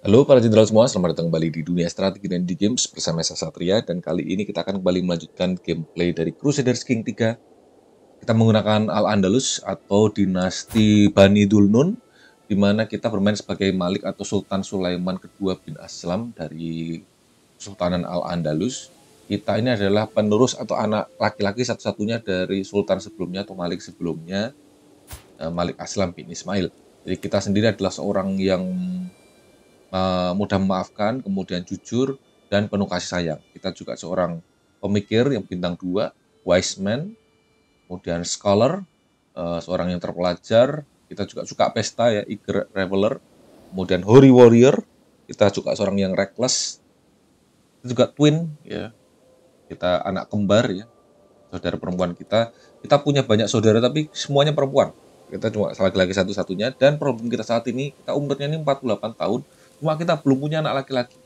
Halo para jenderal semua, selamat datang kembali di dunia strategi dan di games bersama saya Satria dan kali ini kita akan kembali melanjutkan gameplay dari Crusaders King 3. Kita menggunakan Al-Andalus atau dinasti Bani Dulnun dimana kita bermain sebagai Malik atau Sultan Sulaiman kedua bin Aslam dari Sultanan Al-Andalus. Kita ini adalah penerus atau anak laki-laki satu-satunya dari sultan sebelumnya atau Malik sebelumnya eh, Malik Aslam bin Ismail. Jadi kita sendiri adalah seorang yang Eh, mudah memaafkan, kemudian jujur dan penuh kasih sayang. Kita juga seorang pemikir yang bintang dua, wise man, kemudian scholar, eh, seorang yang terpelajar. Kita juga suka pesta ya, eager reveler, kemudian hurry warrior. Kita juga seorang yang reckless. Kita juga twin ya. Kita anak kembar ya, saudara perempuan kita. Kita punya banyak saudara tapi semuanya perempuan. Kita cuma laki-laki satu-satunya dan problem kita saat ini kita umurnya ini 48 tahun Cuma kita belum punya anak laki-laki.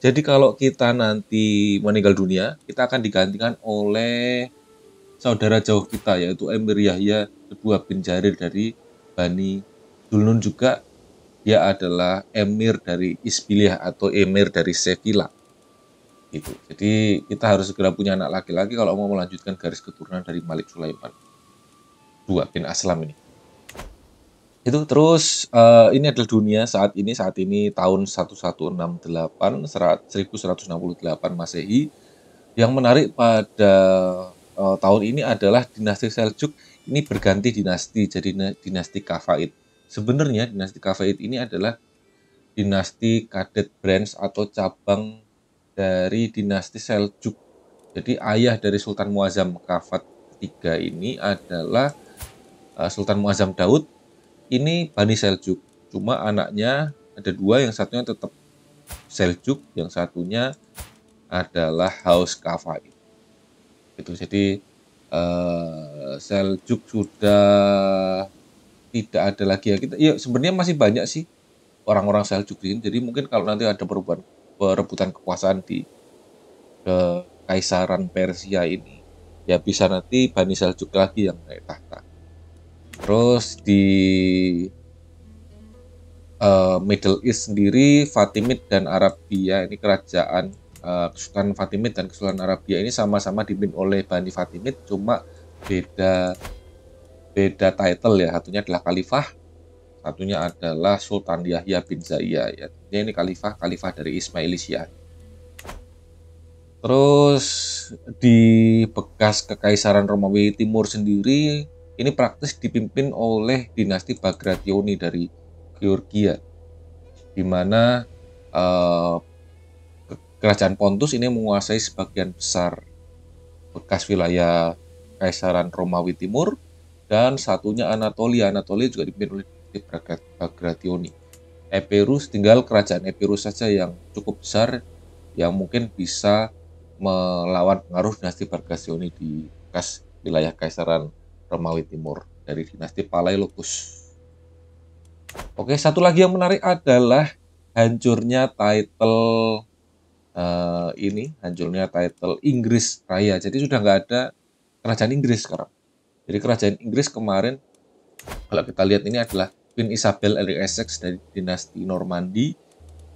Jadi kalau kita nanti meninggal dunia, kita akan digantikan oleh saudara jauh kita yaitu Emir Yahya sebuah bin Jarir dari Bani Dulnun juga dia adalah emir dari Isbiliah atau emir dari Sevilla gitu. Jadi kita harus segera punya anak laki-laki kalau mau melanjutkan garis keturunan dari Malik Sulaiman. Dua bin Aslam ini itu terus uh, ini adalah dunia saat ini saat ini tahun 1168 1168 Masehi yang menarik pada uh, tahun ini adalah dinasti Seljuk ini berganti dinasti jadi dinasti Kafaid sebenarnya dinasti Kafaid ini adalah dinasti kadet branch atau cabang dari dinasti Seljuk jadi ayah dari Sultan Muazzam Kafat ketiga ini adalah eh, Sultan Muazzam Daud ini Bani Seljuk. Cuma anaknya ada dua, yang satunya tetap Seljuk, yang satunya adalah House Kafai. Itu jadi uh, Seljuk sudah tidak ada lagi ya kita. Ya sebenarnya masih banyak sih orang-orang Seljuk ini. Jadi mungkin kalau nanti ada perubahan perebutan kekuasaan di kaisaran Persia ini, ya bisa nanti Bani Seljuk lagi yang naik tahta. Terus di uh, Middle East sendiri Fatimid dan Arabia ini kerajaan uh, eh, Kesultanan Fatimid dan Kesultanan Arabia ini sama-sama dipimpin oleh Bani Fatimid cuma beda beda title ya satunya adalah Khalifah satunya adalah Sultan Yahya bin Zaya ya ini Khalifah Khalifah dari Ismailis ya Terus di bekas kekaisaran Romawi Timur sendiri ini praktis dipimpin oleh dinasti Bagrationi dari Georgia, di mana uh, kerajaan Pontus ini menguasai sebagian besar bekas wilayah Kaisaran Romawi Timur dan satunya Anatolia. Anatolia juga dipimpin oleh dinasti Bagrationi. Epirus tinggal kerajaan Epirus saja yang cukup besar yang mungkin bisa melawan pengaruh dinasti Bagrationi di bekas wilayah Kaisaran Romawi Timur dari dinasti Palaiologus. Oke, satu lagi yang menarik adalah hancurnya title uh, ini, hancurnya title Inggris Raya. Jadi sudah nggak ada kerajaan Inggris sekarang. Jadi kerajaan Inggris kemarin, kalau kita lihat ini adalah Queen Isabel dari Essex dari dinasti Normandi.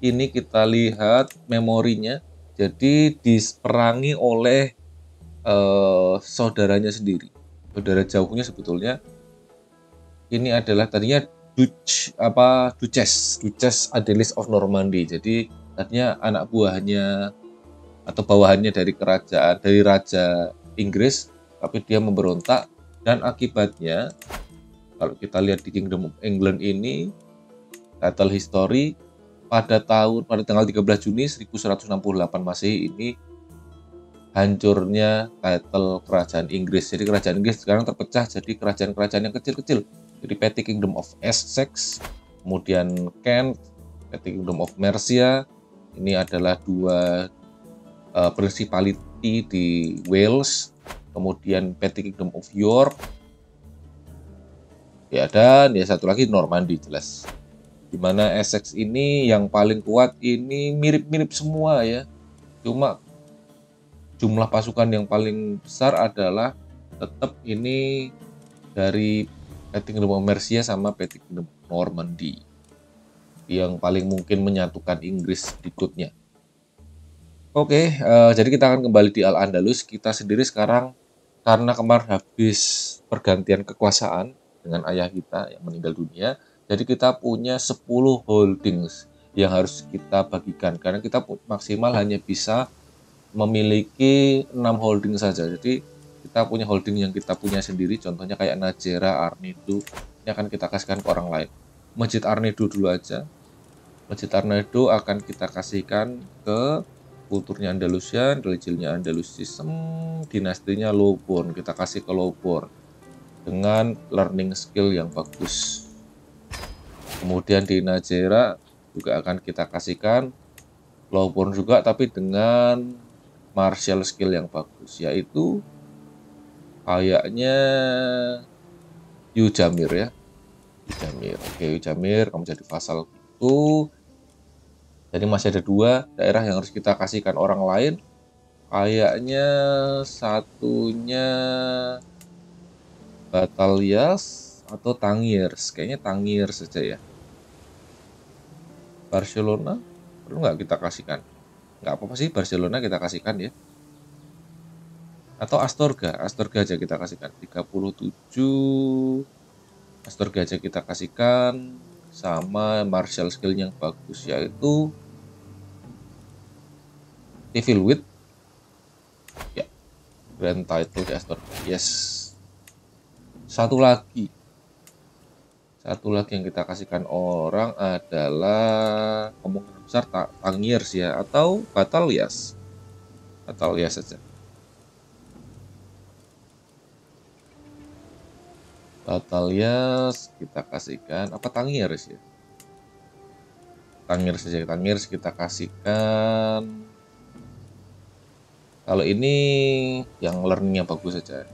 Ini kita lihat memorinya. Jadi diperangi oleh uh, saudaranya sendiri saudara jauhnya sebetulnya ini adalah tadinya Duch apa Duchess Duchess Adelis of Normandy jadi tadinya anak buahnya atau bawahannya dari kerajaan dari raja Inggris tapi dia memberontak dan akibatnya kalau kita lihat di Kingdom of England ini title history pada tahun pada tanggal 13 Juni 1168 Masehi ini hancurnya title kerajaan Inggris. Jadi kerajaan Inggris sekarang terpecah jadi kerajaan-kerajaan yang kecil-kecil. Jadi Petty Kingdom of Essex, kemudian Kent, Petty Kingdom of Mercia. Ini adalah dua uh, principality di Wales, kemudian Petty Kingdom of York. Ya dan ya satu lagi Normandy jelas. Dimana Essex ini yang paling kuat ini mirip-mirip semua ya. Cuma jumlah pasukan yang paling besar adalah tetap ini dari Petit Kingdom of Mercia sama Petit Kingdom Normandy yang paling mungkin menyatukan Inggris berikutnya. Oke, okay, uh, eh, jadi kita akan kembali di Al Andalus. Kita sendiri sekarang karena kemarin habis pergantian kekuasaan dengan ayah kita yang meninggal dunia, jadi kita punya 10 holdings yang harus kita bagikan karena kita maksimal hanya bisa memiliki enam holding saja. Jadi kita punya holding yang kita punya sendiri, contohnya kayak Najera, Arnidu, ini akan kita kasihkan ke orang lain. Masjid Arnidu dulu aja. Masjid Arnidu akan kita kasihkan ke kulturnya Andalusian, religinya Andalusism, dinastinya Lowborn, kita kasih ke Lowborn dengan learning skill yang bagus. Kemudian di Najera juga akan kita kasihkan Lowborn juga tapi dengan martial skill yang bagus yaitu kayaknya Yu Jamir ya Jamir. oke Jamir, kamu jadi pasal itu jadi masih ada dua daerah yang harus kita kasihkan orang lain kayaknya satunya Batalias atau Tangiers kayaknya Tangiers saja ya Barcelona perlu nggak kita kasihkan nggak apa-apa sih Barcelona kita kasihkan ya atau Astorga Astorga aja kita kasihkan 37 Astorga aja kita kasihkan sama martial skill yang bagus yaitu Evil Wit ya Grand Title Astorga yes satu lagi satu lagi yang kita kasihkan orang adalah kemungkinan besar tak tangiers ya atau batal yes ya. atau ya saja batal yes ya, kita kasihkan apa tangiers ya tangiers saja tangiers kita kasihkan kalau ini yang learningnya bagus saja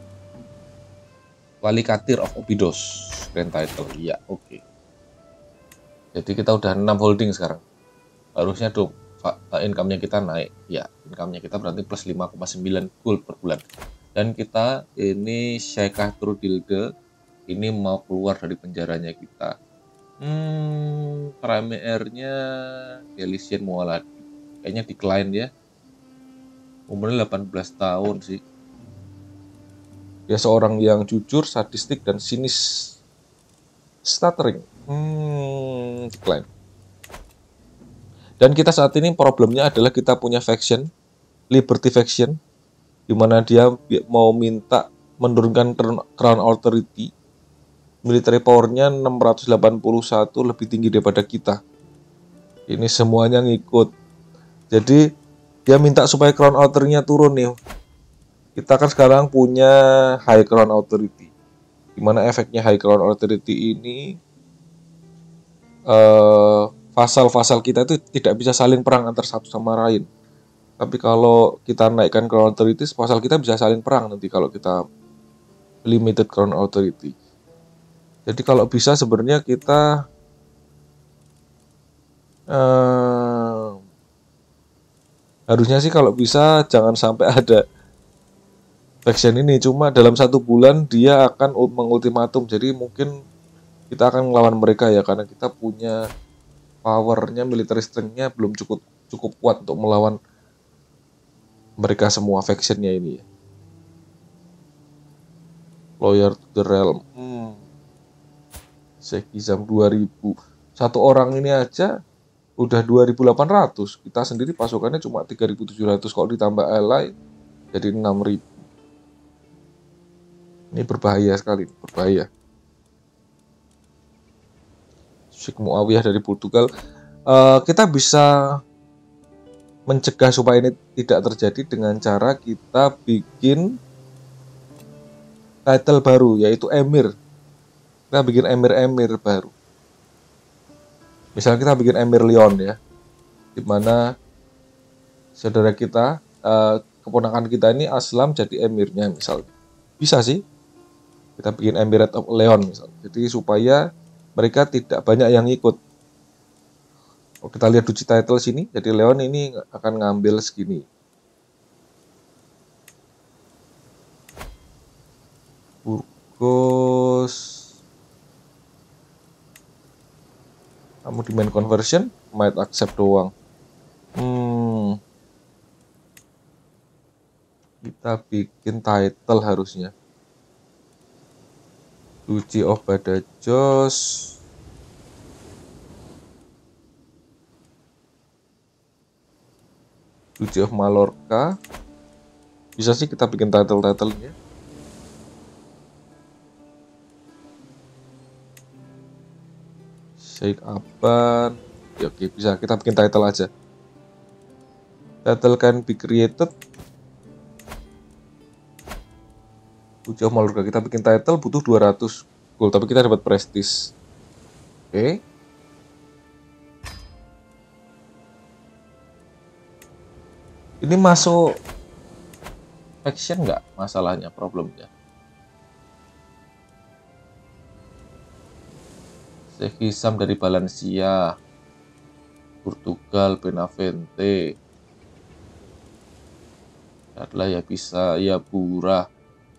Wali Katir of Obidos grand title iya oke okay. jadi kita udah 6 holding sekarang harusnya tuh income-nya kita naik ya income-nya kita berarti plus 5,9 gold per bulan dan kita ini Syekah Trudilde ini mau keluar dari penjaranya kita hmm primernya Delisian Mualadi kayaknya decline ya umurnya 18 tahun sih dia ya, seorang yang jujur, sadistik, dan sinis. Stuttering. Hmm, Dan kita saat ini problemnya adalah kita punya faction, Liberty faction, di mana dia mau minta menurunkan Crown Authority. Military powernya 681 lebih tinggi daripada kita. Ini semuanya ngikut. Jadi dia minta supaya Crown authority turun nih kita kan sekarang punya high crown authority. Dimana efeknya high crown authority ini pasal-pasal eh, uh, kita itu tidak bisa saling perang antar satu sama lain. Tapi kalau kita naikkan crown authority, pasal kita bisa saling perang nanti kalau kita limited crown authority. Jadi kalau bisa sebenarnya kita uh, harusnya sih kalau bisa jangan sampai ada Faction ini cuma dalam satu bulan dia akan mengultimatum jadi mungkin kita akan melawan mereka ya karena kita punya powernya military strengthnya belum cukup cukup kuat untuk melawan mereka semua factionnya ini ya. Lawyer to the Realm hmm. Sekizam 2000 satu orang ini aja udah 2800 kita sendiri pasukannya cuma 3700 kalau ditambah ally jadi 6000 ini berbahaya sekali, berbahaya. Sheikh Muawiyah dari Portugal. Uh, kita bisa mencegah supaya ini tidak terjadi dengan cara kita bikin title baru yaitu emir. Kita bikin emir-emir baru. Misalnya kita bikin emir Leon ya. dimana saudara kita uh, keponakan kita ini Aslam jadi emirnya misalnya. Bisa sih kita bikin Emirate of Leon misal. Jadi supaya mereka tidak banyak yang ikut. Oh, kita lihat Duci title sini, jadi Leon ini akan ngambil segini. Burgos kamu di main conversion might accept doang hmm kita bikin title harusnya Uji off pada Jos Uji of Mallorca bisa sih kita bikin title-titlenya Said Aban ya oke bisa kita bikin title aja title can be created jauh jauh Malurga kita bikin title butuh 200 gold tapi kita dapat prestis oke okay. ini masuk faction nggak masalahnya problemnya Sehisam dari Balansia Portugal Benavente adalah ya bisa ya murah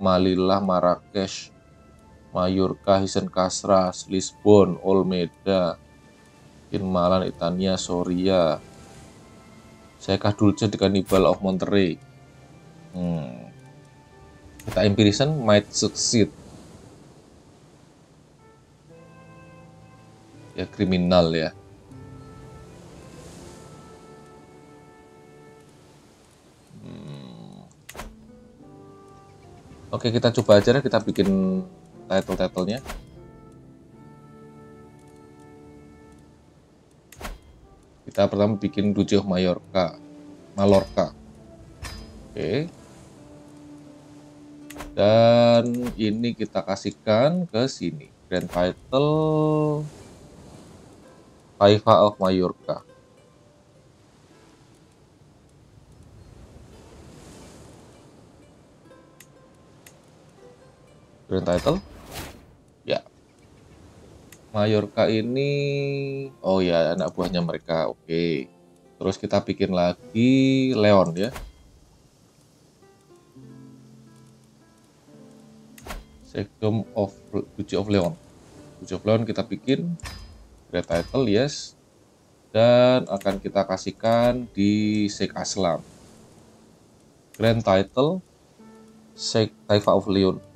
Malilah Marrakesh, Mallorca, Hisen Kasras, Lisbon, Olmeda, Inmalan, Itania, Soria. Saya kah Dulce di Cannibal of Monterey. Hmm. Kita empirisan might succeed. Ya kriminal ya. Oke, kita coba aja deh, kita bikin title-titlenya. Kita pertama bikin of Mallorca. Mallorca. Oke. Dan ini kita kasihkan ke sini. Grand title Taifa of Mallorca. Grand title. Ya. Mallorca ini oh ya anak buahnya mereka. Oke. Okay. Terus kita bikin lagi Leon ya. Second of Gucci of Leon. Gucci of Leon kita bikin Grand title yes dan akan kita kasihkan di Sheikh Aslam. Grand title Sheikh Taifa of Leon.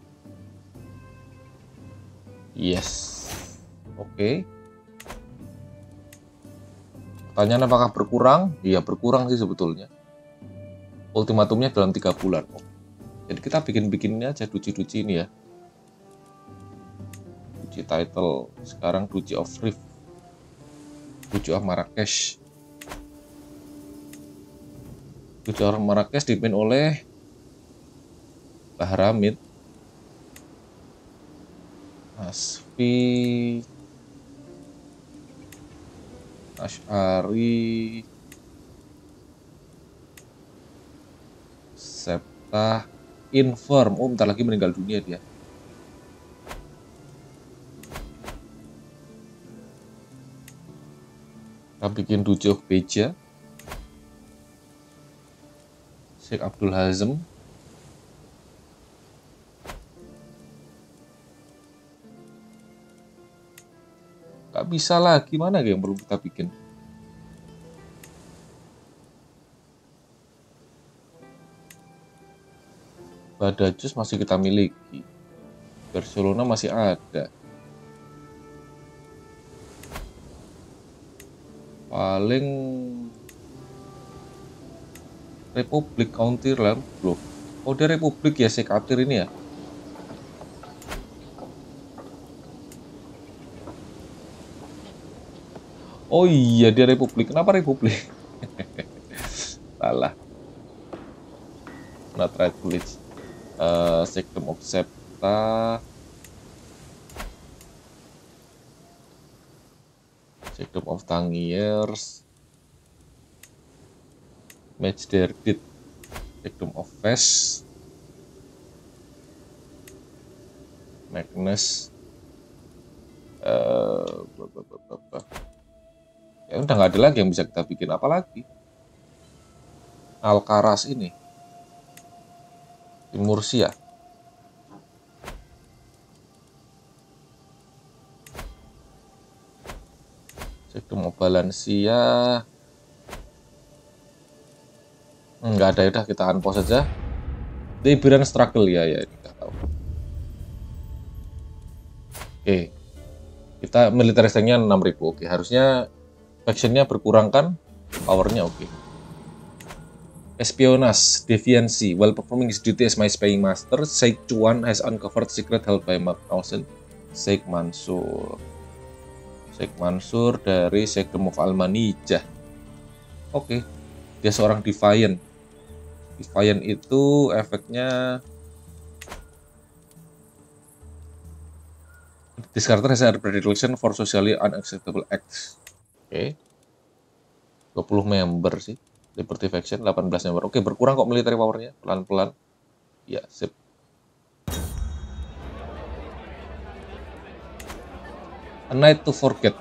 Yes. Oke. Okay. Pertanyaan apakah berkurang? Iya berkurang sih sebetulnya. Ultimatumnya dalam tiga bulan. Jadi kita bikin-bikinnya aja duci-duci ini ya. Duci title. Sekarang duci of Rift. Duci of Marrakesh. Duci orang Marrakesh dipimpin oleh Bahramid. Asfi Ashari Septa, Infirm Oh bentar lagi meninggal dunia dia Kita bikin tujuh Beja Sheikh Abdul Hazm bisa lah gimana yang perlu kita bikin Badajus masih kita miliki Barcelona masih ada paling Republik County Lamp belum Oh dia Republik ya Sekatir ini ya Oh iya dia Republik. Kenapa Republik? Salah. Not right glitch. Eh, uh, Sectum of Septa. Sectum of Tangiers. Match their did. Sectum of Fest. Magnus. Uh, blah, blah, blah, blah, blah ya udah nggak ada lagi yang bisa kita bikin apalagi Alcaraz ini di Mursia itu mau balansia, nggak ada ya udah kita unpause saja Liburan struggle ya ya ini tahu oke kita militer enam 6000 oke harusnya Actionnya berkurangkan, powernya oke. Okay. espionas deviancy. While performing his duty as my spying master, Sheikh Chuan has uncovered secret held by Mark Townsend Sheikh Mansur. Sheikh Mansur dari Sheikh of Almanijah. Oke, okay. dia seorang Defiant. Defiant itu efeknya character has a predilection for socially unacceptable acts. Oke. Okay. 20 member sih. Liberty Faction 18 member. Oke, okay, berkurang kok military powernya pelan-pelan. Ya, sip. A night to forget.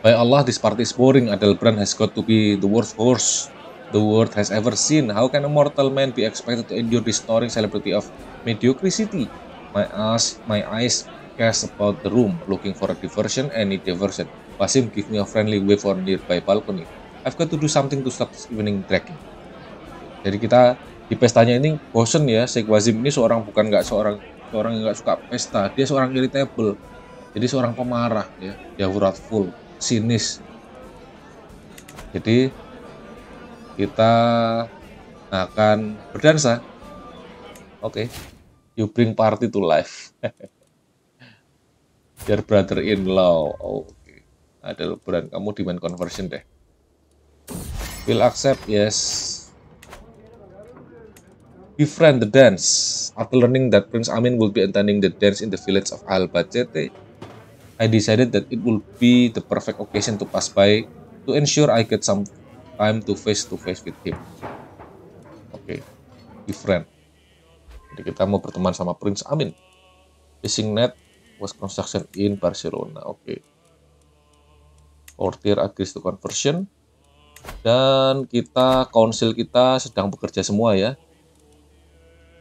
By Allah, this party is boring. Adelbrand has got to be the worst horse the world has ever seen. How can a mortal man be expected to endure this snoring celebrity of mediocrity? My eyes, my eyes cast about the room, looking for a diversion, any diversion. Wasim give me a friendly wave for nearby balcony. I've got to do something to stop this evening tracking. Jadi kita di pestanya ini bosen ya, Sheikh Wazim ini seorang bukan nggak seorang seorang yang nggak suka pesta, dia seorang irritable, jadi seorang pemarah ya, dia wrathful, sinis. Jadi kita akan berdansa. Oke, okay. you bring party to life. Your brother in law. Oh, ada ukuran kamu demand conversion deh will accept yes befriend the dance after learning that Prince Amin will be attending the dance in the village of Albacete, I decided that it will be the perfect occasion to pass by to ensure I get some time to face to face with him oke okay. befriend jadi kita mau berteman sama Prince Amin fishing net was construction in Barcelona oke okay order agrees to conversion dan kita konsil kita sedang bekerja semua ya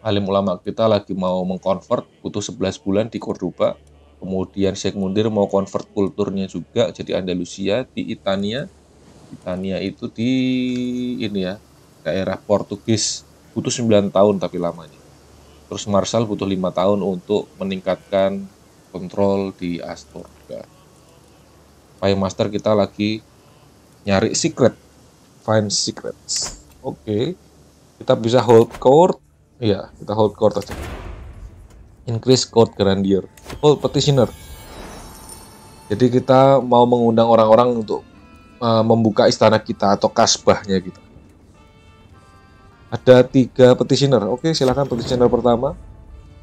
alim ulama kita lagi mau mengkonvert butuh 11 bulan di Cordoba kemudian Sheikh Mundir mau convert kulturnya juga jadi Andalusia di Itania Itania itu di ini ya daerah Portugis butuh 9 tahun tapi lamanya terus Marshall butuh 5 tahun untuk meningkatkan kontrol di Astorga Master kita lagi nyari secret find secrets oke okay. kita bisa hold court iya kita hold court aja increase court grandeur hold petitioner jadi kita mau mengundang orang-orang untuk uh, membuka istana kita atau kasbahnya kita gitu. ada tiga petitioner oke okay, silahkan petitioner pertama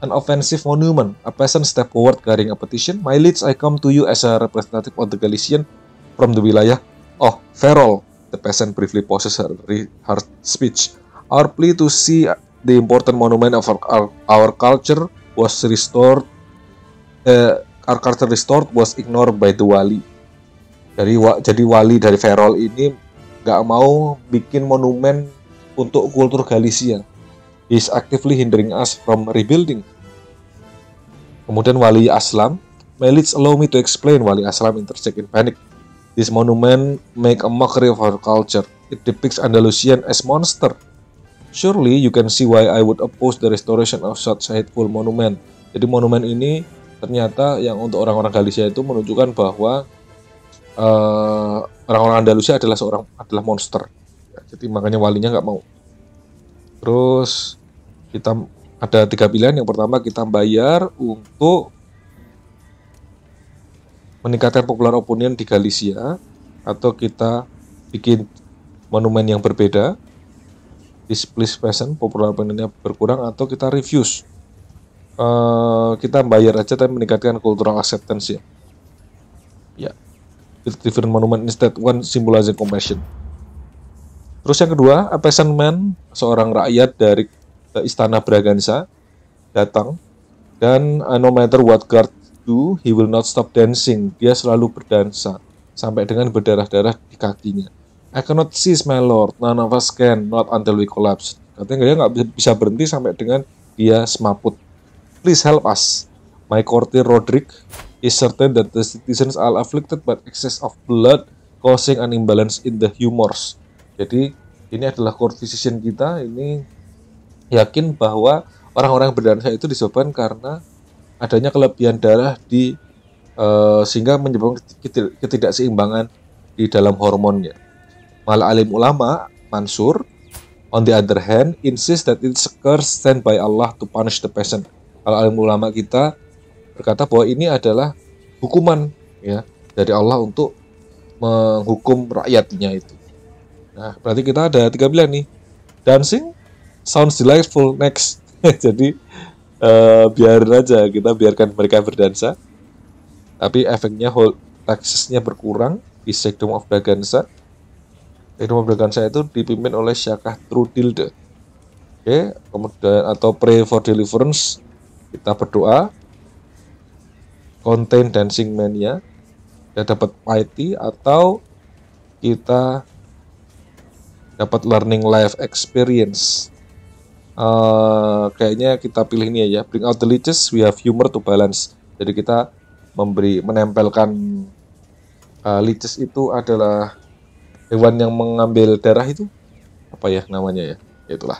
an offensive monument, a peasant step forward carrying a petition. My leads I come to you as a representative of the Galician from the wilayah Oh, Ferrol. The peasant briefly pauses her, her speech. Our plea to see the important monument of our, our, our culture was restored. Uh, our culture restored was ignored by the wali. Dari wa, jadi wali dari Ferrol ini nggak mau bikin monumen untuk kultur Galicia is actively hindering us from rebuilding. Kemudian Wali Aslam, my leads allow me to explain Wali Aslam intersect in panic. This monument make a mockery of our culture. It depicts Andalusian as monster. Surely you can see why I would oppose the restoration of such hateful monument. Jadi monumen ini ternyata yang untuk orang-orang Galicia itu menunjukkan bahwa orang eh, orang-orang Andalusia adalah seorang adalah monster. jadi makanya walinya nggak mau. Terus kita ada tiga pilihan yang pertama kita bayar untuk meningkatkan popular opinion di Galicia atau kita bikin monumen yang berbeda displease passion popular opinionnya berkurang atau kita refuse uh, kita bayar aja tapi meningkatkan cultural acceptance ya ya yeah. different monument instead one symbolizing compassion terus yang kedua a peasant man seorang rakyat dari ke Istana Braganza, datang, dan uh, no matter what guard do, he will not stop dancing. Dia selalu berdansa, sampai dengan berdarah-darah di kakinya. I cannot cease, my lord. None of us can, not until we collapse. Katanya dia nggak bisa berhenti sampai dengan dia semaput. Please help us. My courtier Roderick is certain that the citizens are afflicted by excess of blood causing an imbalance in the humors. Jadi ini adalah court physician kita, ini yakin bahwa orang-orang berdarah itu disebabkan karena adanya kelebihan darah di uh, sehingga menyebabkan ketidakseimbangan di dalam hormonnya. Malah alim ulama Mansur on the other hand insists that it's a curse sent by Allah to punish the patient. Al alim ulama kita berkata bahwa ini adalah hukuman ya dari Allah untuk menghukum rakyatnya itu. Nah, berarti kita ada tiga pilihan nih. Dancing, sounds delightful next jadi uh, biarin aja kita biarkan mereka berdansa tapi efeknya hold taxesnya berkurang di Sectum of Braganza Sectum of Braganza itu dipimpin oleh Syakah Trudilde oke okay, kemudian atau pray for deliverance kita berdoa contain dancing mania kita dapat mighty atau kita dapat learning life experience Eh, kayaknya kita pilih ini aja bring out the leeches we have humor to balance jadi kita memberi menempelkan uh, leeches itu adalah hewan yang mengambil darah itu apa ya namanya ya, ya itulah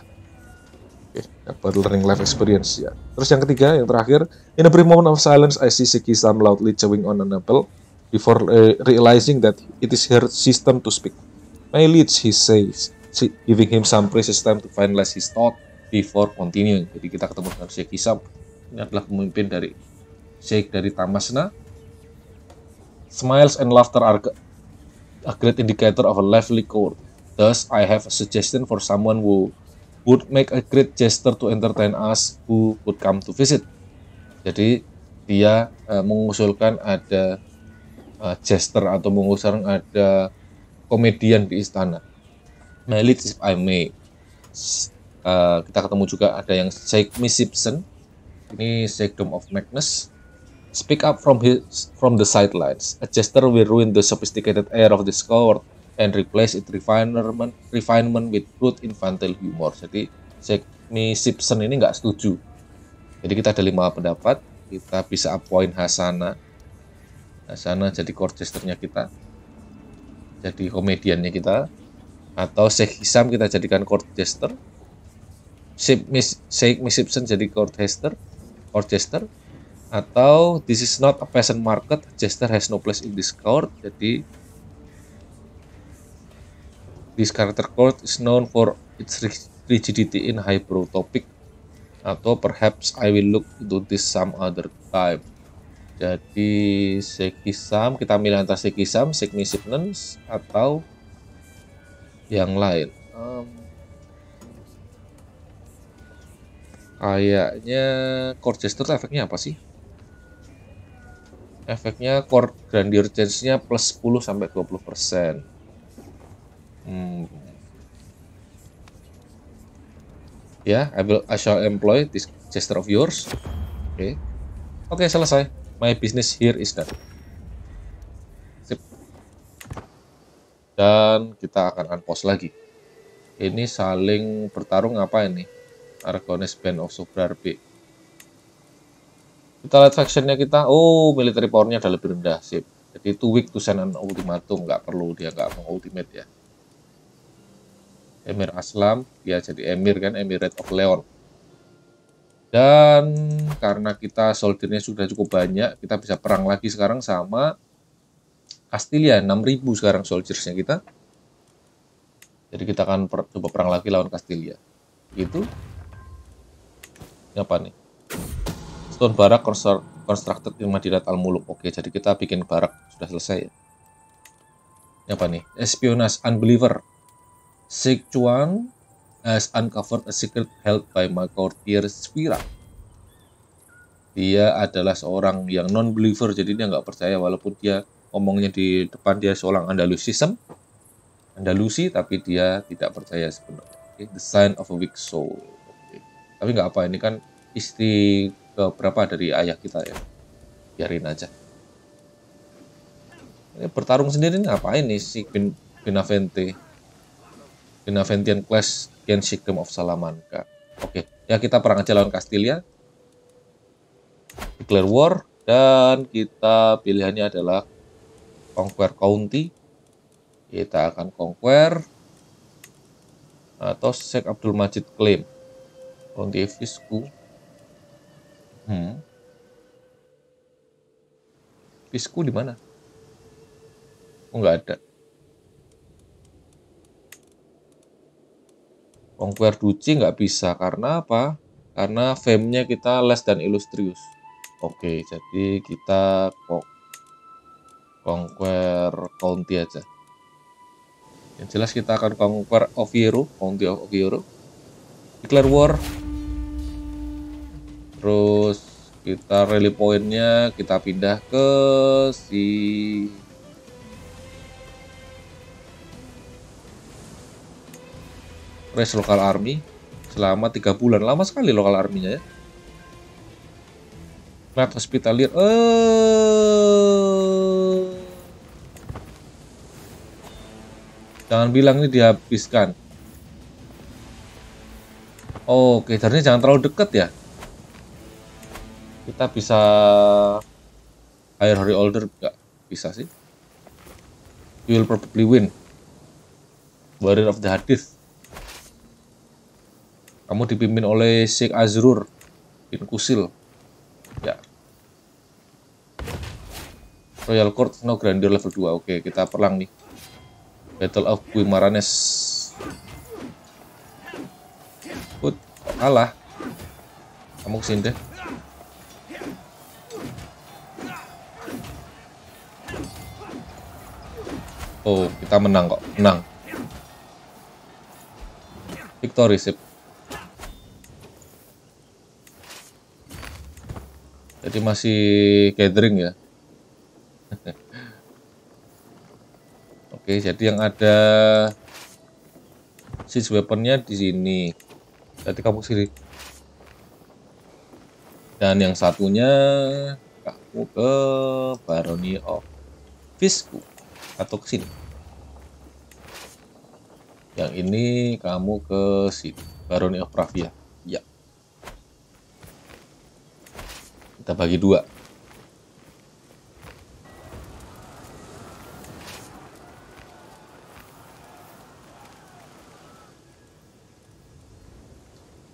okay. dapat learning life experience ya terus yang ketiga yang terakhir in a brief moment of silence I see Sikisam loudly chewing on an apple before uh, realizing that it is her system to speak my leech he says giving him some precious time to finalize his thought before continuing. Jadi kita ketemu dengan Sheikh Hisab. Ini adalah pemimpin dari Sheikh dari Tamasna. Smiles and laughter are a great indicator of a lively court. Thus, I have a suggestion for someone who would make a great gesture to entertain us who would come to visit. Jadi dia uh, mengusulkan ada uh, gesture atau mengusulkan ada komedian di istana. My if I may Eh, kita ketemu juga ada yang Jake Misipson Ini Shakedom of Magnus. Speak up from his, from the sidelines. A jester will ruin the sophisticated air of this score and replace it refinement refinement with crude infantile humor. Jadi Jake Simpson ini nggak setuju. Jadi kita ada lima pendapat. Kita bisa appoint Hasana. Hasana jadi court jesternya kita. Jadi komediannya kita. Atau Sheikh Hisam kita jadikan court jester Sheikh Miss Shake Miss Simpson jadi orchester orchester atau this is not a peasant market Chester has no place in this court jadi this character court is known for its rigidity in highbrow topic atau perhaps I will look into this some other time jadi Sekisam kita milih antara Sekisam, Sekmisipnens atau yang lain um, Kayaknya Core Jester efeknya apa sih? Efeknya Core Grandeur Chance-nya plus 10 sampai 20%. Hmm. Ya, yeah, I will I shall employ this Jester of yours. Oke. Okay. Oke, okay, selesai. My business here is done. Sip. Dan kita akan unpost lagi. Ini saling bertarung apa ini? Arconis Band of B. kita lihat factionnya kita oh military powernya udah lebih rendah sip jadi two weak to send an ultimatum nggak perlu dia nggak mau ultimate ya Emir Aslam ya jadi Emir kan Emir Red of Leon dan karena kita soldiernya sudah cukup banyak kita bisa perang lagi sekarang sama Castilia 6000 sekarang soldiersnya kita jadi kita akan per coba perang lagi lawan Castilia Itu apa nih? Stone Barak Constructed in Madirat Al-Muluk. Oke, jadi kita bikin barak. Sudah selesai ya. Apa nih? Espionas Unbeliever. Sick Chuan has uncovered a secret held by my courtier Spira. Dia adalah seorang yang non-believer, jadi dia nggak percaya walaupun dia omongnya di depan dia seorang Andalusism, Andalusi, tapi dia tidak percaya sebenarnya. Okay, the sign of a weak soul tapi nggak apa ini kan istri berapa dari ayah kita ya biarin aja ini bertarung sendiri ngapain nih si Bin Benavente Benaventian Clash Kingdom of Salamanca oke ya kita perang aja lawan Castilia declare war dan kita pilihannya adalah conquer county kita akan conquer atau Sheikh Abdul Majid claim Onde Hmm. Fisku di mana? Oh, enggak ada. Conquer Duci nggak bisa. Karena apa? Karena fame-nya kita Les dan Illustrious. Oke, jadi kita kok Conquer County aja. Yang jelas kita akan Conquer Oviero, County of Oviero. Declare War terus kita rally pointnya kita pindah ke si res lokal army selama tiga bulan lama sekali lokal arminya ya Plat hospitalier eh jangan bilang ini dihabiskan Oke, okay, jangan terlalu dekat ya kita bisa hire Older nggak bisa sih you will probably win warrior of the hadith kamu dipimpin oleh Sheikh Azrur bin Kusil ya Royal Court no Grandeur level 2 oke kita perang nih Battle of Guimaranes Put, kalah kamu kesini deh Oh, kita menang kok. Menang. Victory sip. Jadi masih gathering ya. Oke, jadi yang ada siege weaponnya di sini. Jadi kamu sini. Dan yang satunya kamu ke Barony of Fisku atau ke sini yang ini kamu ke situ Barony of Pravia ya kita bagi dua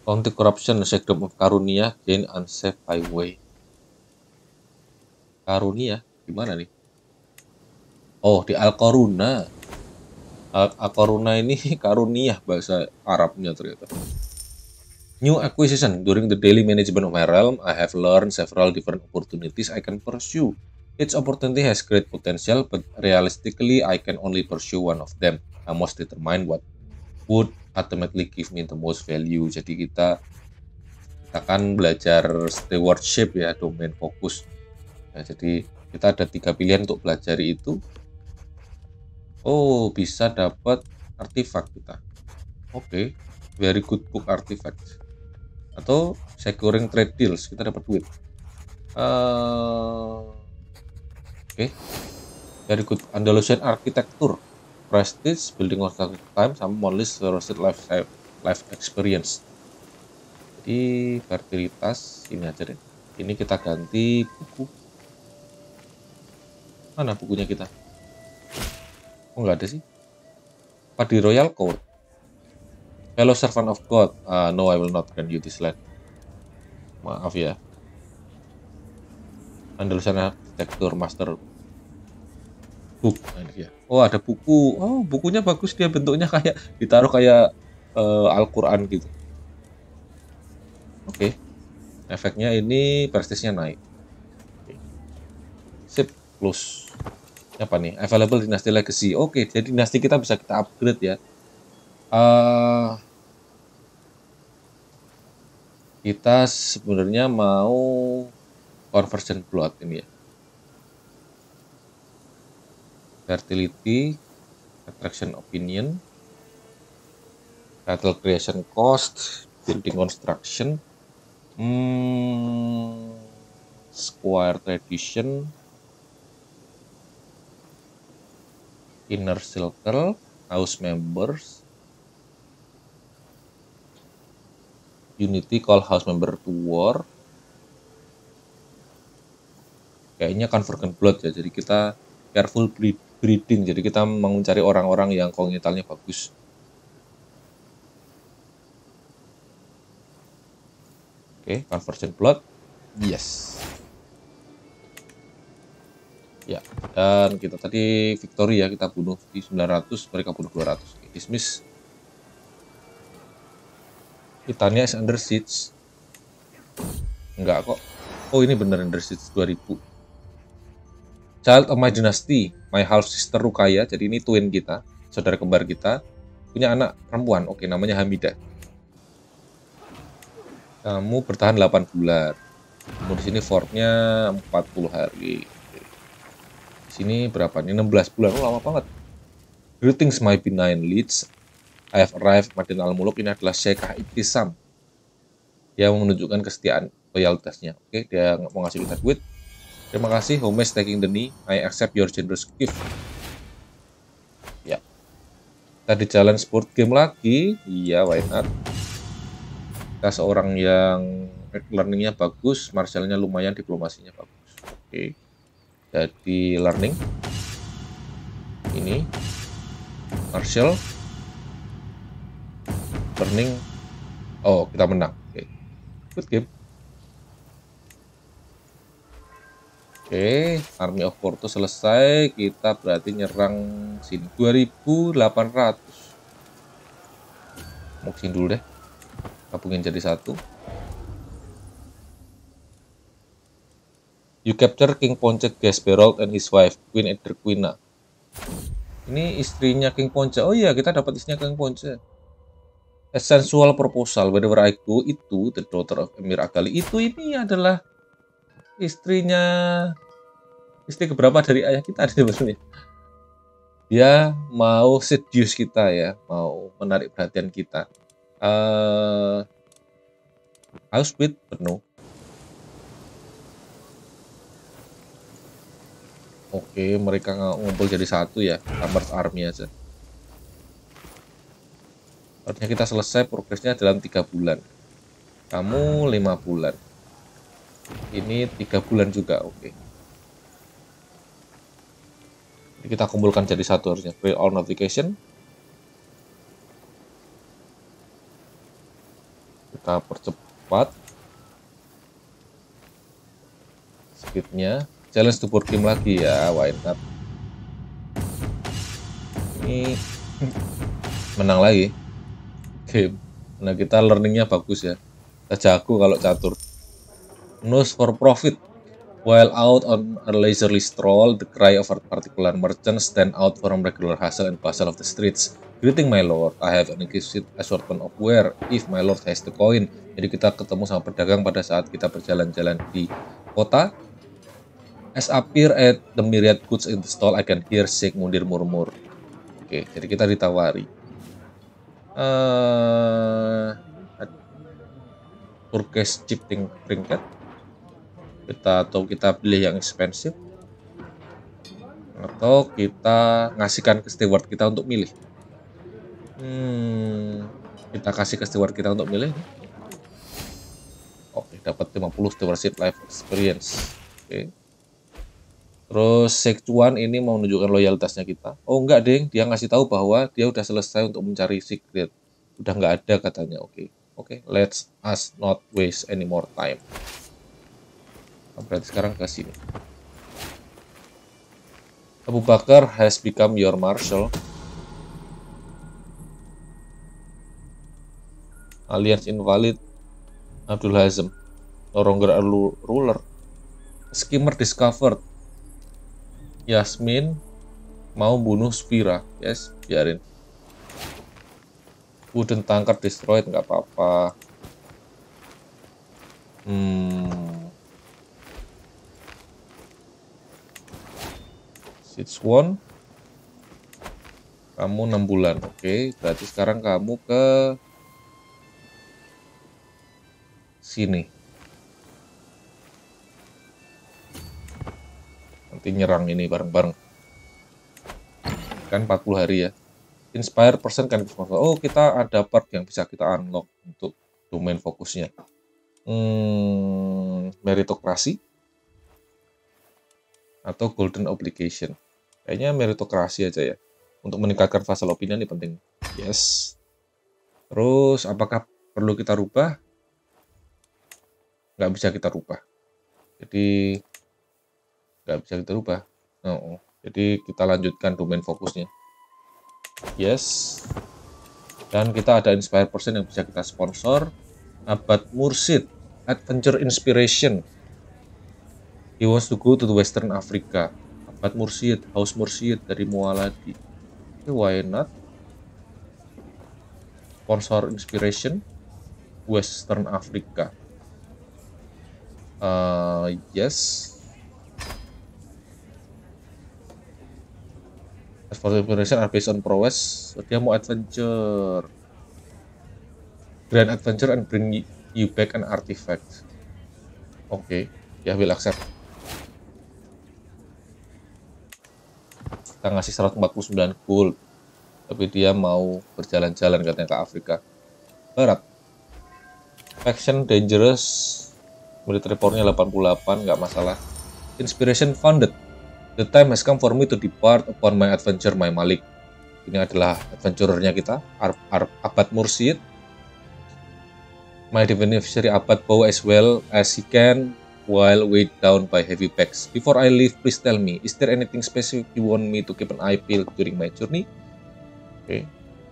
Anti Corruption Secret of Karunia Gain Unsafe Highway Karunia gimana nih Oh di Alkoruna Akaruna ini karunia bahasa Arabnya ternyata. New acquisition. During the daily management of my realm, I have learned several different opportunities I can pursue. Each opportunity has great potential, but realistically, I can only pursue one of them. I must determine what would ultimately give me the most value. Jadi kita kita kan belajar stewardship ya, domain fokus. Nah, jadi kita ada tiga pilihan untuk belajar itu Oh, bisa dapat artefak kita. Oke, okay. very good book artifact. Atau securing trade deals, kita dapat duit. Uh, Oke, okay. very good Andalusian architecture, prestige, building of time, sama modalist roasted life eh, life experience. Jadi fertilitas ini aja deh. Ini kita ganti buku. Mana bukunya kita? oh enggak ada sih apa di royal Court. Hello servant of god uh, no I will not grant you this land maaf ya Andalusian Architecture master book nah, oh ada buku oh bukunya bagus dia bentuknya kayak ditaruh kayak uh, Al-Quran gitu oke okay. efeknya ini prestisnya naik okay. sip close apa nih available dinasti legacy oke okay, jadi dinasti kita bisa kita upgrade ya uh, kita sebenarnya mau conversion plot ini ya fertility attraction opinion title creation cost building construction hmm, square tradition inner circle, house members, unity call house member to war. Kayaknya convergent kan blood ya, jadi kita careful breeding, jadi kita mencari orang-orang yang kongitalnya bagus. Oke, okay, convergent blood, yes. Ya, dan kita tadi victory ya, kita bunuh di 900, mereka bunuh 200. Oke, dismiss. Titania is under siege. Enggak kok. Oh, ini bener under siege 2000. Child of my dynasty, my half sister Rukaya, jadi ini twin kita, saudara kembar kita, punya anak perempuan. Oke, namanya Hamida. Kamu bertahan 8 bulan. Kemudian sini fortnya 40 hari sini berapa nih 16 bulan oh, lama banget greetings my benign leads I have arrived Martin Al Muluk ini adalah Sheikh Ibtisam yang menunjukkan kesetiaan loyalitasnya oke okay, dia mau ngasih kita duit terima kasih homes taking the knee I accept your generous gift ya tadi jalan sport game lagi iya why not kita seorang yang learningnya bagus marcelnya lumayan diplomasinya bagus oke okay jadi learning ini Marshall learning oh kita menang oke okay. good game oke okay. Army of Porto selesai kita berarti nyerang sini 2800 mungkin dulu deh gabungin jadi satu You capture King Ponce Gasperold and his wife, Queen Edrequina. Ini istrinya King Ponce. Oh iya, kita dapat istrinya King Ponce. Essential proposal, whatever I go, itu, the daughter of Emir Agali. Itu ini adalah istrinya, istri keberapa dari ayah kita ada sini. Dia mau seduce kita ya, mau menarik perhatian kita. Uh, eh, house with penuh. No. Oke, mereka ngumpul jadi satu ya, Armored Army aja. Artinya kita selesai progresnya dalam tiga bulan. Kamu lima bulan. Ini tiga bulan juga, oke. Jadi kita kumpulkan jadi satu harusnya. Free all notification. Kita percepat speednya challenge to game lagi ya why not ini menang lagi game nah kita learningnya bagus ya kita jago kalau catur nose for profit While out on a leisurely stroll, the cry of a particular merchant stand out from regular hustle and bustle of the streets. Greeting my lord, I have an exquisite assortment of wear. if my lord has the coin. Jadi kita ketemu sama pedagang pada saat kita berjalan-jalan di kota, As appear at the myriad goods in the stall, I can hear mundir murmur. Oke, jadi kita ditawari. Uh, Turkish chipping trinket. Kita atau kita pilih yang expensive. Atau kita ngasihkan ke steward kita untuk milih. Hmm, kita kasih ke steward kita untuk milih. Oke, dapat 50 stewardship life experience. Oke. Okay. Terus Sekcuan ini mau menunjukkan loyalitasnya kita. Oh enggak ding, dia ngasih tahu bahwa dia udah selesai untuk mencari secret. Udah enggak ada katanya. Oke, okay. oke, okay, let's us not waste any more time. Nah, berarti sekarang ke sini. Abu Bakar has become your marshal. Alliance invalid. Abdul Hazm, no longer ruler. Skimmer discovered. Yasmin mau bunuh Spira. Yes, biarin. Wooden tanker destroyed, nggak apa-apa. Hmm. One, Kamu 6 bulan, oke. Okay. Berarti sekarang kamu ke sini. nanti nyerang ini bareng-bareng kan 40 hari ya inspire person kan oh kita ada part yang bisa kita unlock untuk domain fokusnya hmm, meritokrasi atau golden obligation kayaknya meritokrasi aja ya untuk meningkatkan fase opinion ini penting yes terus apakah perlu kita rubah nggak bisa kita rubah jadi nggak bisa kita rubah oh, oh. jadi kita lanjutkan domain fokusnya yes dan kita ada inspire person yang bisa kita sponsor abad mursid adventure inspiration he wants to go to the western africa abad mursid house mursid dari mualadi okay, eh, why not sponsor inspiration western africa uh, yes Advanced Exploration are based on prowess. So, dia mau adventure. Grand adventure and bring you back an artifact. Oke, okay. ya yeah, will accept. Kita ngasih 149 gold. Tapi dia mau berjalan-jalan katanya ke Afrika. Barat. Faction Dangerous. Military powernya 88, nggak masalah. Inspiration Funded The time has come for me to depart upon my adventure, my Malik. Ini adalah adventurernya kita, Ar Ar Abad mursid. My beneficiary Abad bow as well as he can while weighed down by heavy packs. Before I leave, please tell me, is there anything specific you want me to keep an eye peeled during my journey? Oke, okay.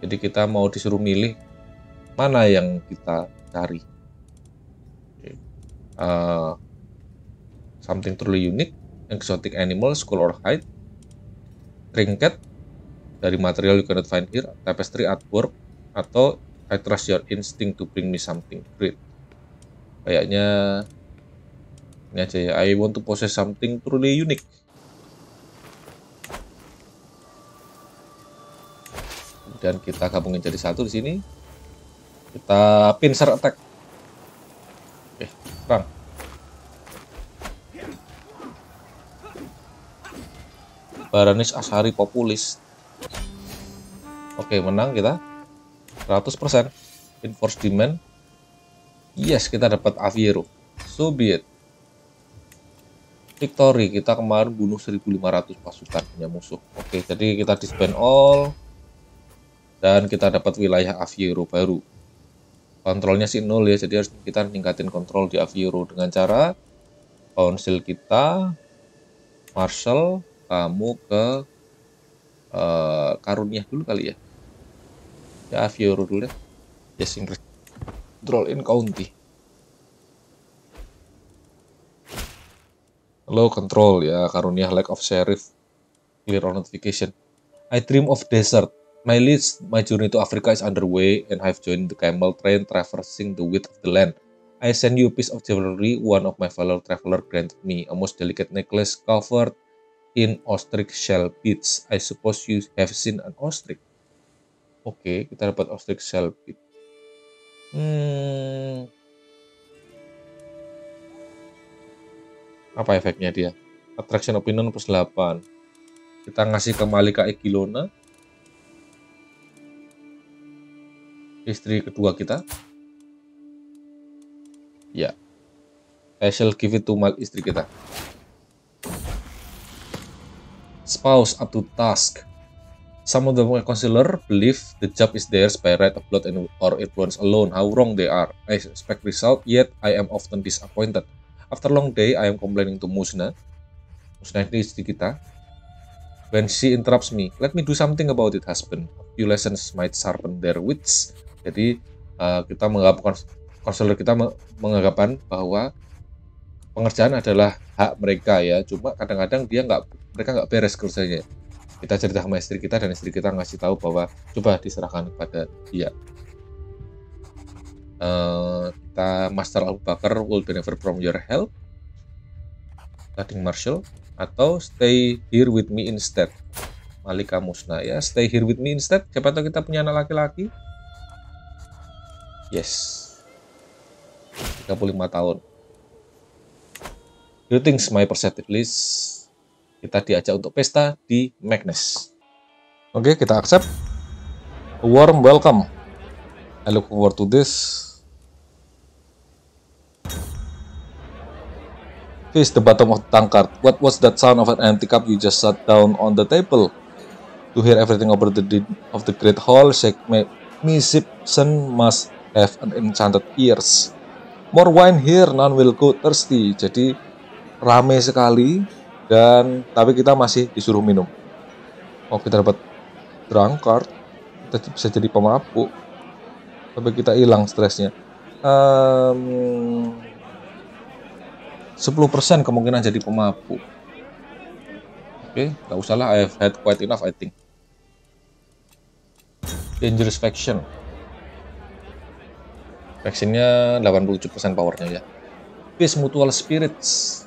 jadi kita mau disuruh milih mana yang kita cari. Okay. Uh, something truly unique exotic animal, skull or hide, trinket dari material you cannot find here, tapestry artwork, atau I trust your instinct to bring me something great. Kayaknya ini aja ya. I want to possess something truly unique. Dan kita gabungin jadi satu di sini. Kita pincer attack. Oke, eh, okay, bang. Baranis Ashari Populis Oke menang kita 100% Enforce Demand Yes kita dapat Aviero So be Victory kita kemarin bunuh 1500 pasukan punya musuh Oke jadi kita disband all Dan kita dapat wilayah Aviero baru Kontrolnya sih nol ya jadi harus kita ningkatin kontrol di Aviero dengan cara Council kita Marshall kamu ke uh, Karunia dulu kali ya. Ya, Fioro dulu ya. Yes, English. Draw in County. Low control ya, Karunia lack of sheriff. Clear on notification. I dream of desert. My list, my journey to Africa is underway and I've joined the camel train traversing the width of the land. I send you a piece of jewelry one of my fellow traveler granted me, a most delicate necklace covered in ostrich shell beads. I suppose you have seen an ostrich. Oke, okay, kita dapat ostrich shell bead. Hmm. Apa efeknya dia? Attraction opinion plus 8. Kita ngasih kembali ke Malika Egilona. Istri kedua kita. Ya. Yeah. I shall give it to mal istri kita spouse up to task. Some of the counselor believe the job is theirs by right of blood and or influence alone. How wrong they are. I expect result, yet I am often disappointed. After long day, I am complaining to Musna. Musna ini istri kita. When she interrupts me, let me do something about it, husband. A few lessons might sharpen their wits. Jadi uh, kita menganggap konselor kita menganggapan bahwa pengerjaan adalah hak mereka ya. Cuma kadang-kadang dia nggak mereka nggak beres kerjanya kita cerita sama istri kita dan istri kita ngasih tahu bahwa coba diserahkan kepada dia uh, kita Master Abu Bakar will be never from your help Tading Marshall atau stay here with me instead Malika Musna ya stay here with me instead siapa tahu kita punya anak laki-laki yes 35 tahun you think my perspective list kita diajak untuk pesta di Magnus. Oke, kita accept. A warm welcome. I look forward to this. Face the bottom of the tankard. What was that sound of an empty cup you just sat down on the table? To hear everything over the din of the great hall, shake me, me must have an enchanted ears. More wine here, none will go thirsty. Jadi rame sekali dan tapi kita masih disuruh minum oh kita dapat drunk card kita bisa jadi pemabuk tapi kita hilang stresnya um, 10% kemungkinan jadi pemabuk oke okay, gak usahlah I have had quite enough I think dangerous faction Vaksinnya 87% powernya ya. Peace Mutual Spirits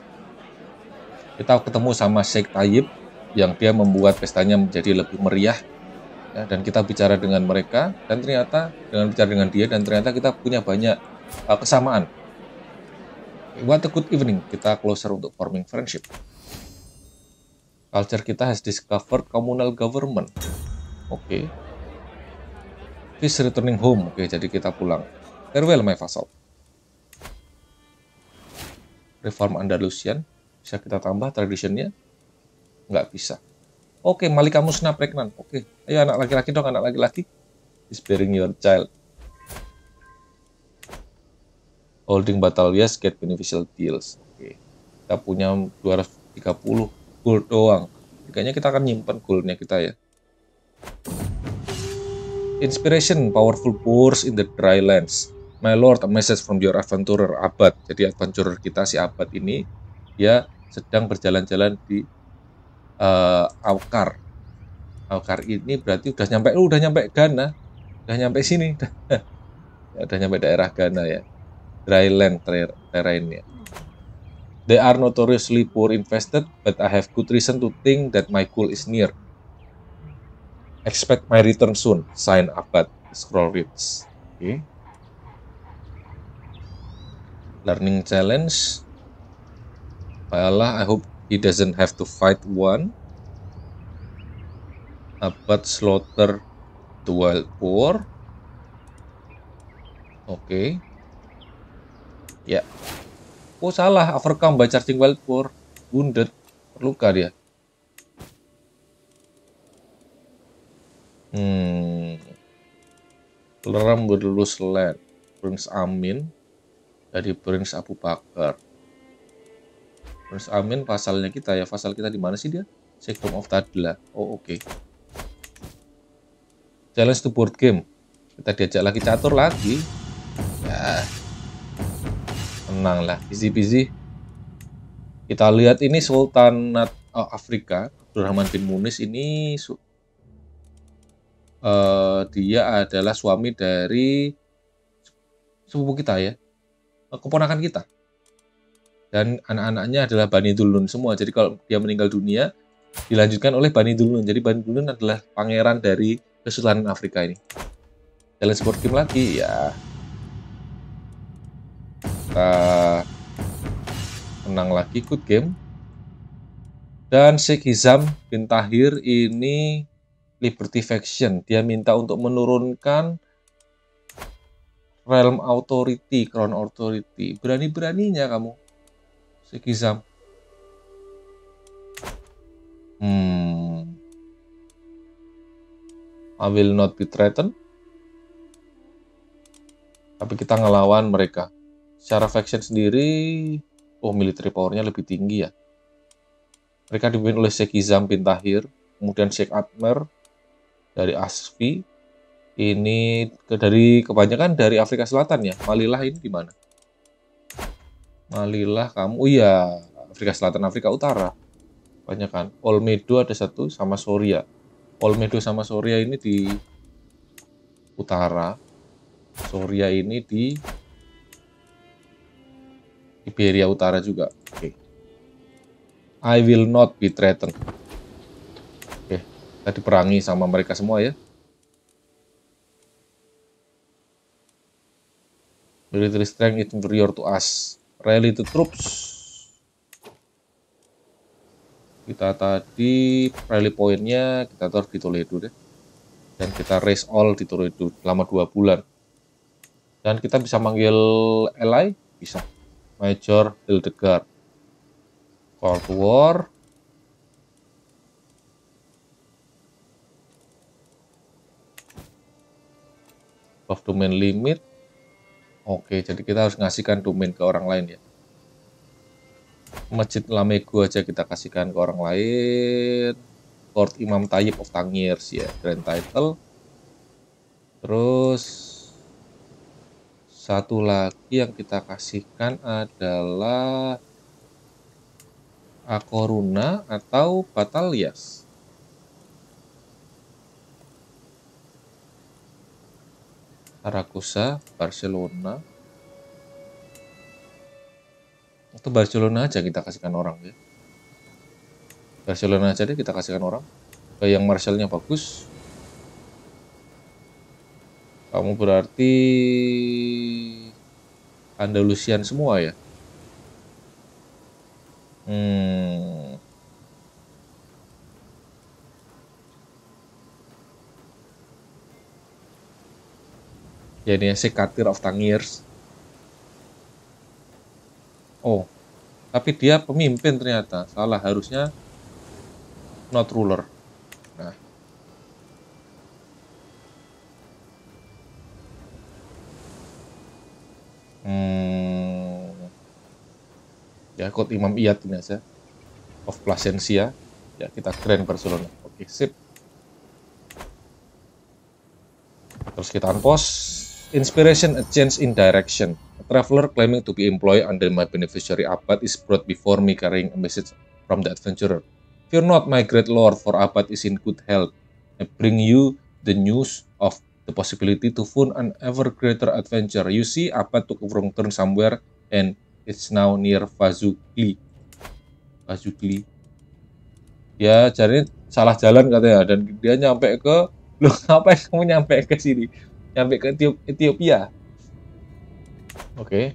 kita ketemu sama Sheikh Tayyib yang dia membuat pestanya menjadi lebih meriah ya, dan kita bicara dengan mereka dan ternyata dengan bicara dengan dia dan ternyata kita punya banyak uh, kesamaan what a good evening kita closer untuk forming friendship culture kita has discovered communal government oke okay. he's returning home oke okay, jadi kita pulang farewell my vassal reform Andalusian bisa kita tambah traditionnya nggak bisa oke okay, kamu sena pregnant oke okay. ayo anak laki-laki dong anak laki-laki is bearing your child holding battle yes get beneficial deals oke okay. kita punya 230 gold doang kayaknya kita akan nyimpan goldnya kita ya inspiration powerful force in the dry lands my lord a message from your adventurer abad jadi adventurer kita si abad ini ya sedang berjalan-jalan di uh, eh, Aukar. Aukar ini berarti udah nyampe, oh, udah nyampe Ghana, udah nyampe sini, udah, ya, udah nyampe daerah Ghana ya, dryland ter terrainnya. They are notoriously poor invested, but I have good reason to think that my goal is near. Expect my return soon. Sign up at Scroll reads. Okay. Learning challenge Allah. I hope he doesn't have to fight one. Abad slaughter the wild boar. Oke. Okay. Ya. Yeah. Oh salah, overcome by charging wild boar. Wounded. Terluka dia. Hmm. Leram berlulus land. Prince Amin. Dari Prince Abu Bakar. Terus amin pasalnya kita ya. Pasal kita di mana sih dia? Sektor of Tadla. Oh, oke. Okay. Challenge to board game. Kita diajak lagi catur lagi. Ya. Tenang lah, busy-busy. Kita lihat ini Sultanat oh, Afrika, Abdurrahman bin Munis ini uh, dia adalah suami dari sepupu kita ya. Eh, keponakan kita dan anak-anaknya adalah Bani Dulun semua. Jadi kalau dia meninggal dunia dilanjutkan oleh Bani Dulun. Jadi Bani Dulun adalah pangeran dari Kesultanan Afrika ini. Challenge board game lagi ya. Kita menang lagi good game. Dan Sheikh Hizam bin Tahir ini Liberty Faction. Dia minta untuk menurunkan Realm Authority, Crown Authority. Berani-beraninya kamu Sikizam. Hmm. I will not be threatened. Tapi kita ngelawan mereka. Secara faction sendiri, oh military powernya lebih tinggi ya. Mereka dipimpin oleh Sekizam Pintahir, kemudian Sheikh Atmer dari Asfi. Ini dari kebanyakan dari Afrika Selatan ya. Malilah ini di mana? Malilah kamu, oh iya Afrika Selatan, Afrika Utara banyak kan. Olmedo ada satu sama Soria. Olmedo sama Soria ini di utara. Soria ini di Iberia Utara juga. Oke. Okay. I will not be threatened. Oke, okay. tadi perangi sama mereka semua ya. Military strength is inferior to us rally to troops kita tadi rally pointnya kita taruh di Toledo deh dan kita race all di Toledo selama dua bulan dan kita bisa manggil ally bisa Major Hildegard Call to War of Domain Limit Oke, jadi kita harus ngasihkan domain ke orang lain ya. Masjid Lamego aja kita kasihkan ke orang lain. Court Imam Tayyip of Tangiers ya, grand title. Terus satu lagi yang kita kasihkan adalah Akoruna atau Batalias. Saragusa, Barcelona. Atau Barcelona aja kita kasihkan orang ya. Barcelona aja deh kita kasihkan orang. Kayak yang Marcelnya bagus. Kamu berarti Andalusian semua ya. Hmm, jadinya Sekatir of Tangiers oh tapi dia pemimpin ternyata salah harusnya not ruler nah hmm, ya kot Imam Iyad ini aja of Plasencia ya kita keren Barcelona oke sip terus kita unpost. Inspiration, a change in direction. A traveler claiming to be employed under my beneficiary Abad is brought before me carrying a message from the adventurer. Fear not, my great lord, for Abad is in good health. I bring you the news of the possibility to fund an ever greater adventure. You see, Abad took a wrong turn somewhere and it's now near Vazukli. Vazukli. Ya, jadi salah jalan katanya dan dia nyampe ke lu ngapain kamu nyampe ke sini sampai ke Ethiopia. Oke. Okay.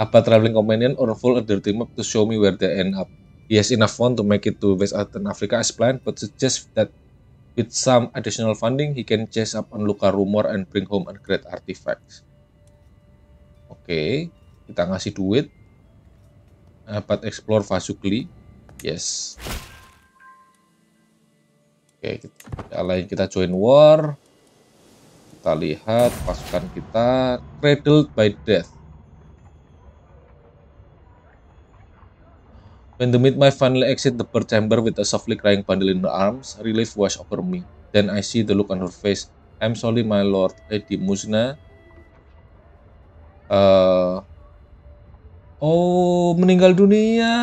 Apa traveling companion or full a dirty map to show me where they end up? He has enough fund to make it to West Western Africa as planned, but suggest that with some additional funding, he can chase up on Luka rumor and bring home and great artifacts. Oke, okay. kita ngasih duit. Dapat eh, explore Vasukli. Yes. Oke, okay, kita, kita join war kita lihat pasukan kita cradled by death When the midwife finally exit the birth chamber with a softly crying bundle in her arms, relief wash over me. Then I see the look on her face. I'm sorry, my lord, Lady Musna. Uh, oh, meninggal dunia.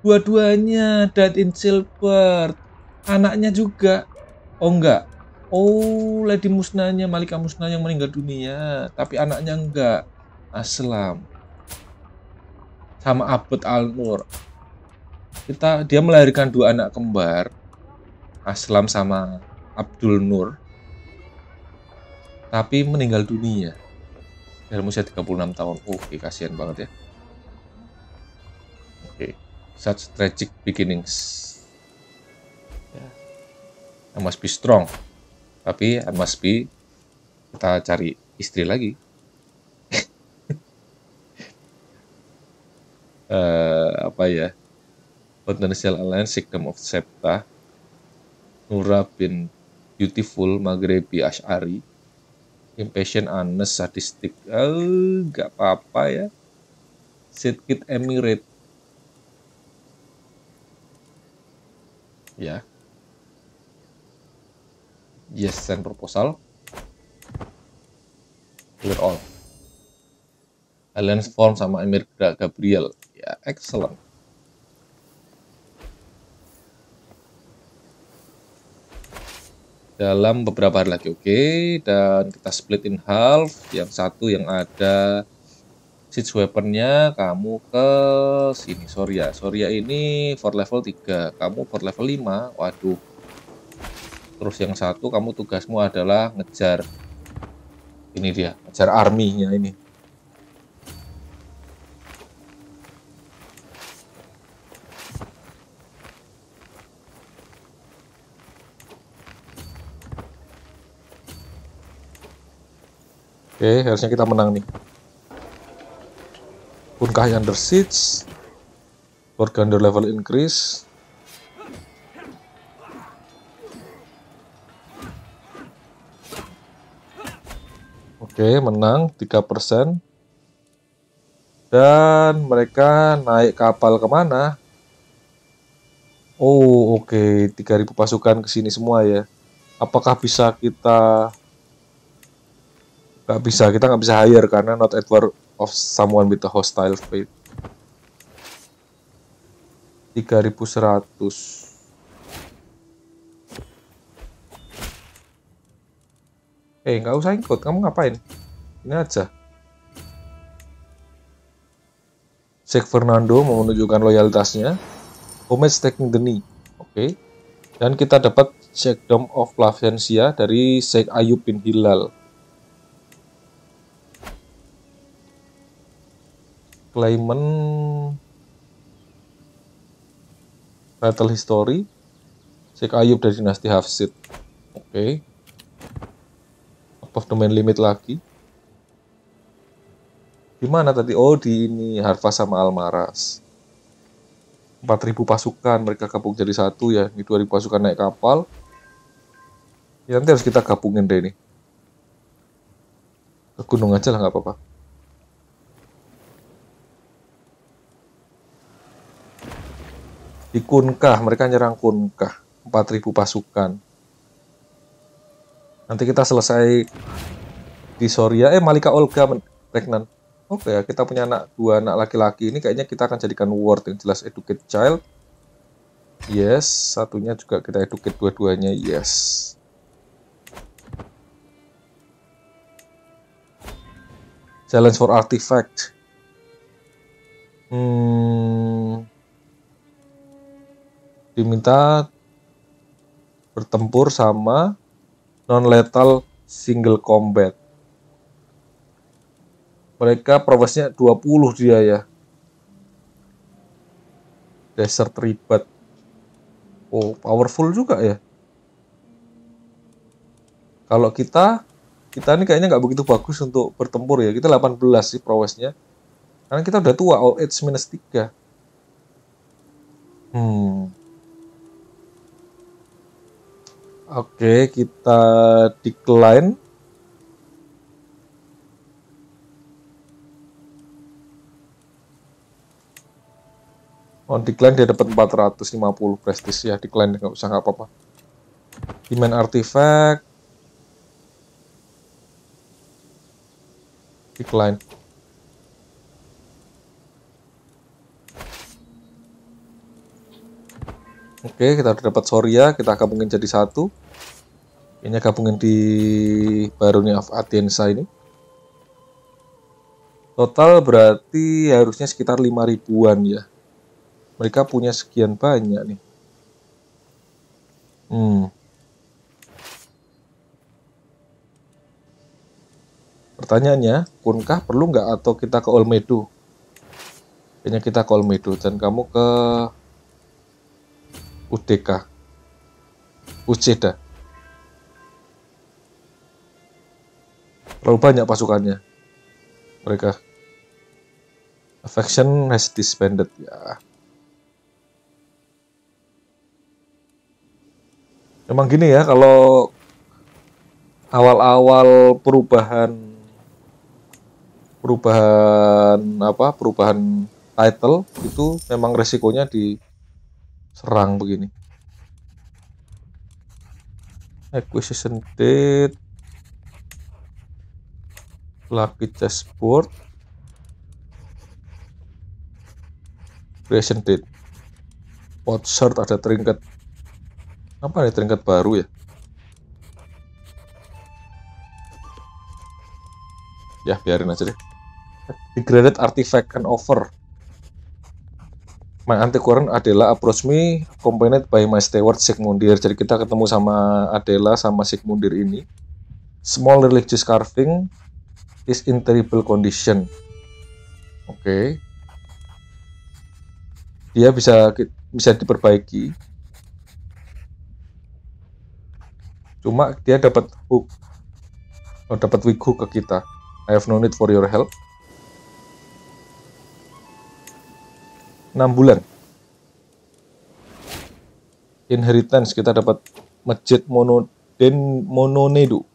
Dua-duanya, dead in silver. Anaknya juga. Oh enggak, Oh, Lady musnanya, Malika Musnah yang meninggal dunia, tapi anaknya enggak. Aslam. Sama Abud Al-Nur. Kita dia melahirkan dua anak kembar. Aslam sama Abdul Nur. Tapi meninggal dunia. Dalam usia 36 tahun. Oke, kasihan banget ya. Oke. Such tragic beginnings. I ya. must be strong tapi I must be kita cari istri lagi uh, apa ya potential alliance system of septa Nura bin beautiful Magrebi, Ash'ari impatient honest sadistic eh gak apa-apa ya sedikit Emirate ya Yes, send proposal. Clear all. Alliance form sama Emir Gabriel. Ya, excellent. dalam beberapa hari lagi oke okay. dan kita split in half yang satu yang ada siege weaponnya kamu ke sini Soria ya, Soria ya, ini for level 3 kamu for level 5 waduh terus yang satu kamu tugasmu adalah ngejar ini dia ngejar arminya ini Oke, harusnya kita menang nih. Punkah yang under siege. level increase. Oke, menang 3%. Dan mereka naik kapal kemana? Oh, oke. Okay. 3000 pasukan ke sini semua ya. Apakah bisa kita... Gak bisa, kita gak bisa hire karena not at war of someone with a hostile fate. 3100 eh nggak usah ikut kamu ngapain ini aja Jack Fernando mau menunjukkan loyalitasnya homage taking the knee oke okay. dan kita dapat Dom of Plavencia dari Sheikh Ayub bin Hilal Clayman Battle History Sheikh Ayub dari dinasti Hafsid oke okay of the main limit lagi. Gimana tadi? Oh, di ini Harfa sama Almaras. 4000 pasukan mereka gabung jadi satu ya. Ini 2000 pasukan naik kapal. Ya nanti harus kita gabungin deh ini. Ke gunung aja lah nggak apa-apa. Di Kunkah, mereka nyerang Kunkah. 4000 pasukan. Nanti kita selesai di Soria. Eh, Malika Olga Pregnant Oke, okay, ya, kita punya anak dua anak laki-laki ini kayaknya kita akan jadikan ward yang jelas educate child. Yes, satunya juga kita educate dua-duanya. Yes. Challenge for artifact. Hmm. Diminta bertempur sama non-lethal single combat. Mereka progresnya 20 dia ya. Desert ribet. Oh, powerful juga ya. Kalau kita, kita ini kayaknya nggak begitu bagus untuk bertempur ya. Kita 18 sih prowessnya. Karena kita udah tua, all age minus 3. Hmm. Oke, kita decline. On oh, decline dia dapat 450 prestis ya, decline nggak usah nggak apa-apa. Demand artifact. Decline. Oke, kita udah dapat Soria, kita gabungin jadi satu ini gabung di barunya of Atensa ini total berarti harusnya sekitar 5 ribuan ya mereka punya sekian banyak nih hmm pertanyaannya kunkah perlu nggak atau kita ke Olmedo kayaknya kita ke Olmedo dan kamu ke UDK Uceda terlalu banyak pasukannya mereka affection has disbanded ya Emang gini ya kalau awal-awal perubahan perubahan apa perubahan title itu memang resikonya diserang begini acquisition date lapis dashboard creation date pot shirt ada trinket apa nih trinket baru ya ya biarin aja deh degraded artifact and offer my antiquarian adalah approach me accompanied by my steward Sigmundir jadi kita ketemu sama Adela sama Sigmundir ini small religious carving is in terrible condition. Oke. Okay. Dia bisa bisa diperbaiki. Cuma dia dapat hook. Oh, dapat weak hook ke kita. I have no need for your help. 6 bulan. Inheritance kita dapat masjid mono den mononedu.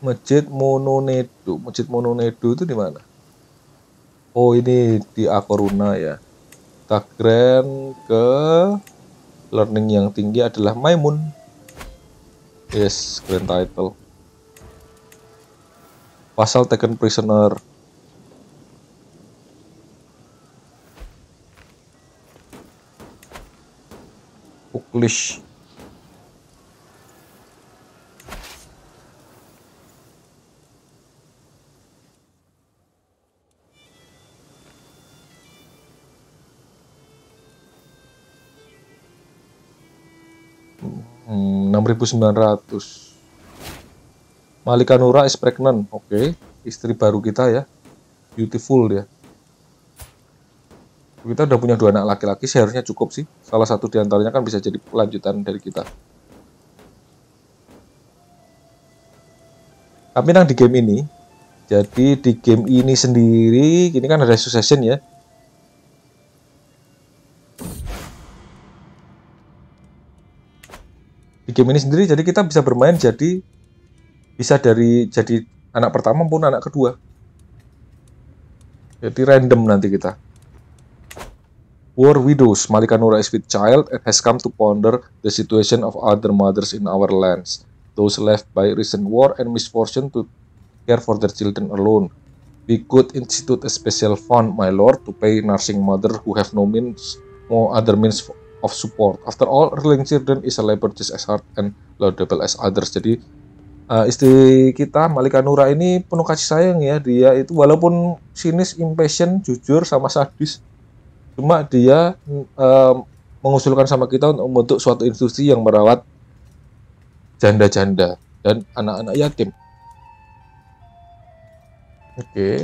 Masjid Mononedo. Masjid Mononedo itu di mana? Oh, ini di Akoruna ya. Tagren ke learning yang tinggi adalah Maimun. Yes, grand title. Pasal taken prisoner. Puklish. 6900. Hmm, Malika Nura is pregnant. Oke, okay. istri baru kita ya. Beautiful ya. Kita udah punya dua anak laki-laki, seharusnya cukup sih. Salah satu diantaranya kan bisa jadi lanjutan dari kita. Tapi nang di game ini, jadi di game ini sendiri, ini kan ada succession ya game ini sendiri jadi kita bisa bermain jadi bisa dari jadi anak pertama pun anak kedua jadi random nanti kita War widows, Malika Nura is with child and has come to ponder the situation of other mothers in our lands, those left by recent war and misfortune to care for their children alone. We could institute a special fund, my lord, to pay nursing mother who have no means, no other means of support. After all, Erling Children is a labor just as hard and laudable as others. Jadi uh, istri kita Malika Nura ini penuh kasih sayang ya. Dia itu walaupun sinis, impatient, jujur sama sadis, cuma dia uh, mengusulkan sama kita untuk membentuk suatu institusi yang merawat janda-janda dan anak-anak yatim. Oke, okay.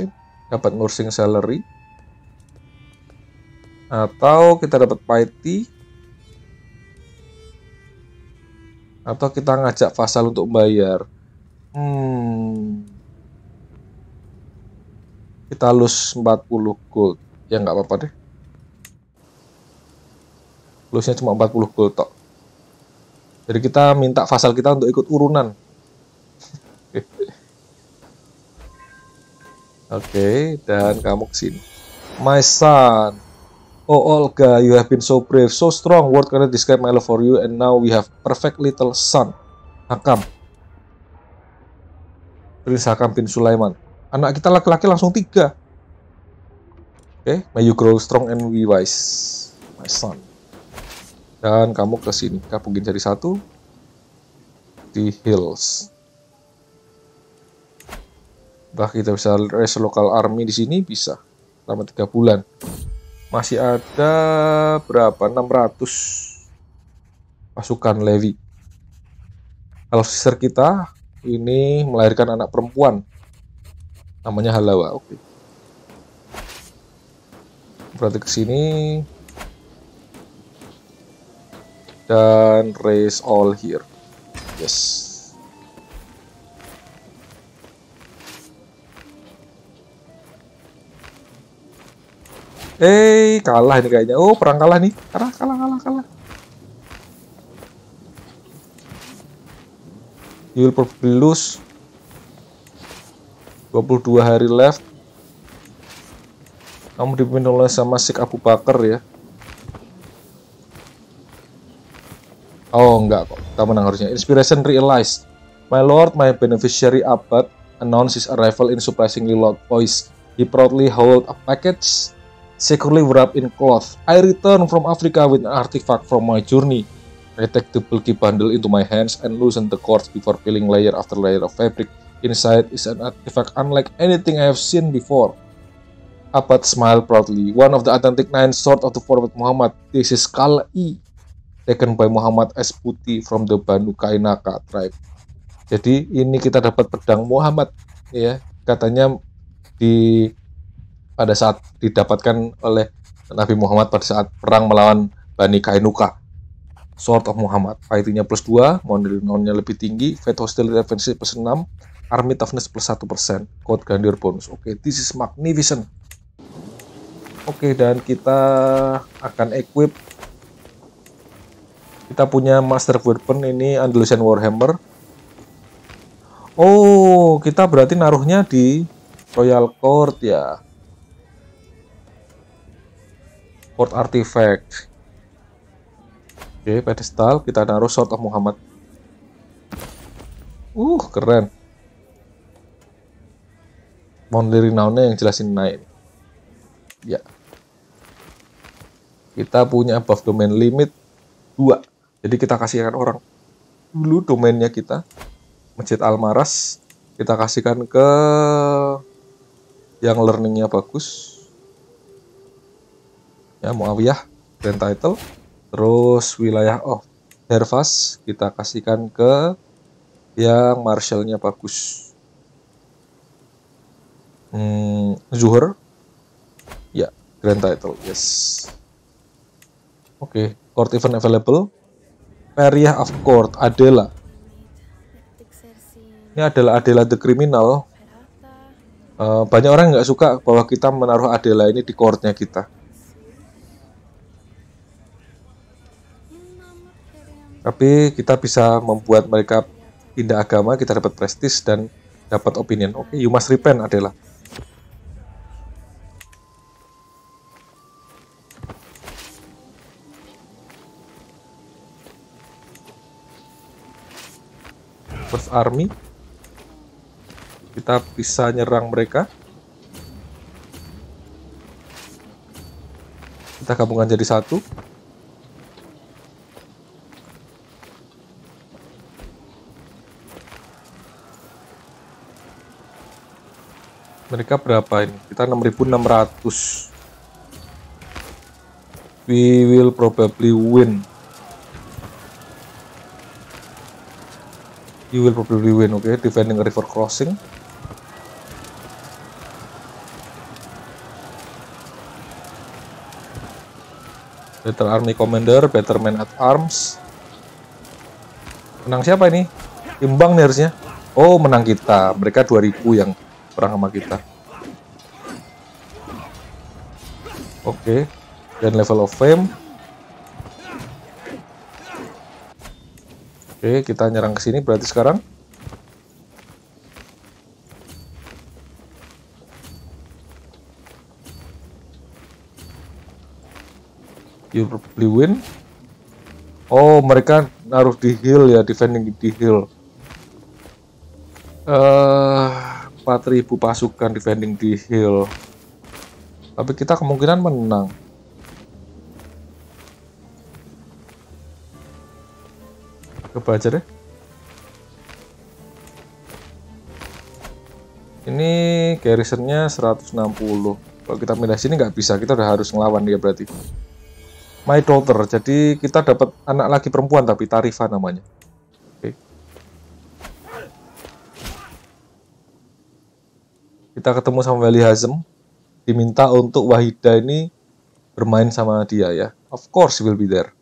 dapat nursing salary atau kita dapat PIT atau kita ngajak fasal untuk bayar hmm, kita lus 40 gold ya nggak apa-apa deh lusnya cuma 40 gold tok jadi kita minta fasal kita untuk ikut urunan oke okay, dan kamu kesini my son Oh Olga, you have been so brave, so strong. Word cannot describe my love for you, and now we have perfect little son, Hakam. Prince Hakam bin Sulaiman. Anak kita laki-laki langsung tiga. Oke, okay. may you grow strong and be wise, my son. Dan kamu ke sini, mungkin jadi satu di hills. Bah kita bisa raise local army di sini bisa selama tiga bulan masih ada berapa 600 pasukan Levi kalau sister kita ini melahirkan anak perempuan namanya Halawa oke berarti ke sini dan raise all here yes Eh, hey, kalah ini kayaknya. Oh, perang kalah nih. Kalah, kalah, kalah, kalah. You will probably lose. 22 hari left. Kamu dipimpin oleh sama Sik Abu Bakar ya. Oh, enggak kok. Kita menang harusnya. Inspiration realized. My lord, my beneficiary Abad announces arrival in surprisingly loud voice. He proudly hold a package securely wrapped in cloth. I return from Africa with an artifact from my journey. I take the bulky bundle into my hands and loosen the cords before peeling layer after layer of fabric. Inside is an artifact unlike anything I have seen before. Abad smiled proudly. One of the authentic nine swords of the Prophet Muhammad. This is Kal'i, taken by Muhammad as puti from the Banu Kainaka tribe. Jadi ini kita dapat pedang Muhammad ya katanya di pada saat didapatkan oleh Nabi Muhammad pada saat perang melawan Bani Kainuka. Sword of Muhammad, fighting-nya plus 2, model nonnya lebih tinggi, fate hostility defense plus 6, army toughness plus 1%, code gandir bonus. Oke, okay, this is magnificent. Oke, okay, dan kita akan equip kita punya master weapon ini Andalusian Warhammer. Oh, kita berarti naruhnya di Royal Court ya. Port Artifact. Oke, pedestal kita naruh short of Muhammad. Uh, keren. Mount naunnya yang jelasin naik. Ya. Kita punya above domain limit 2. Jadi kita kasihkan orang. Dulu domainnya kita Masjid Almaras kita kasihkan ke yang learningnya bagus ya Muawiyah grand title terus wilayah oh Hervas kita kasihkan ke yang marshallnya bagus hmm, Zuhur ya grand title yes oke okay. court event available area of Court Adela ini adalah Adela the Criminal uh, banyak orang nggak suka bahwa kita menaruh Adela ini di courtnya kita tapi kita bisa membuat mereka pindah agama kita dapat prestis dan dapat opinion oke okay, you must repent adalah First Army kita bisa nyerang mereka kita gabungkan jadi satu mereka berapa ini kita 6600 we will probably win you will probably win oke okay? defending river crossing better army commander better man at arms menang siapa ini imbang nih harusnya oh menang kita mereka 2000 yang perang sama kita oke okay. dan level of fame oke okay, kita nyerang ke sini berarti sekarang you probably win Oh, mereka harus di heal ya, defending di heal. Eh, uh, 4000 pasukan defending di hill. Tapi kita kemungkinan menang. aja deh. Ini garrisonnya 160. Kalau kita pindah sini nggak bisa, kita udah harus ngelawan dia berarti. My daughter, jadi kita dapat anak lagi perempuan tapi Tarifa namanya. kita ketemu sama Wali Hazem diminta untuk Wahida ini bermain sama dia ya of course will be there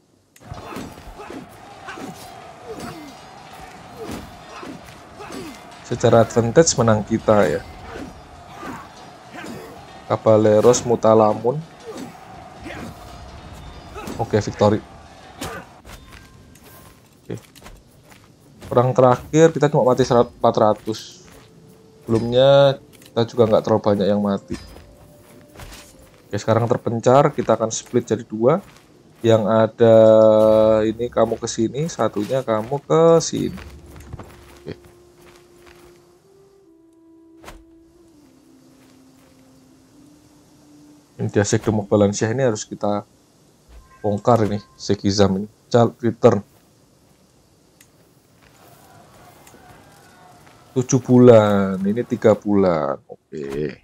secara advantage menang kita ya Kapaleros Mutalamun oke okay, victory okay. perang terakhir kita cuma mati 400 sebelumnya kita juga nggak terlalu banyak yang mati oke ya, sekarang terpencar kita akan split jadi dua yang ada ini kamu ke sini satunya kamu ke sini ini dia sekdemok balansia ini harus kita bongkar ini sekizam ini child return Tujuh bulan, ini tiga bulan. Oke.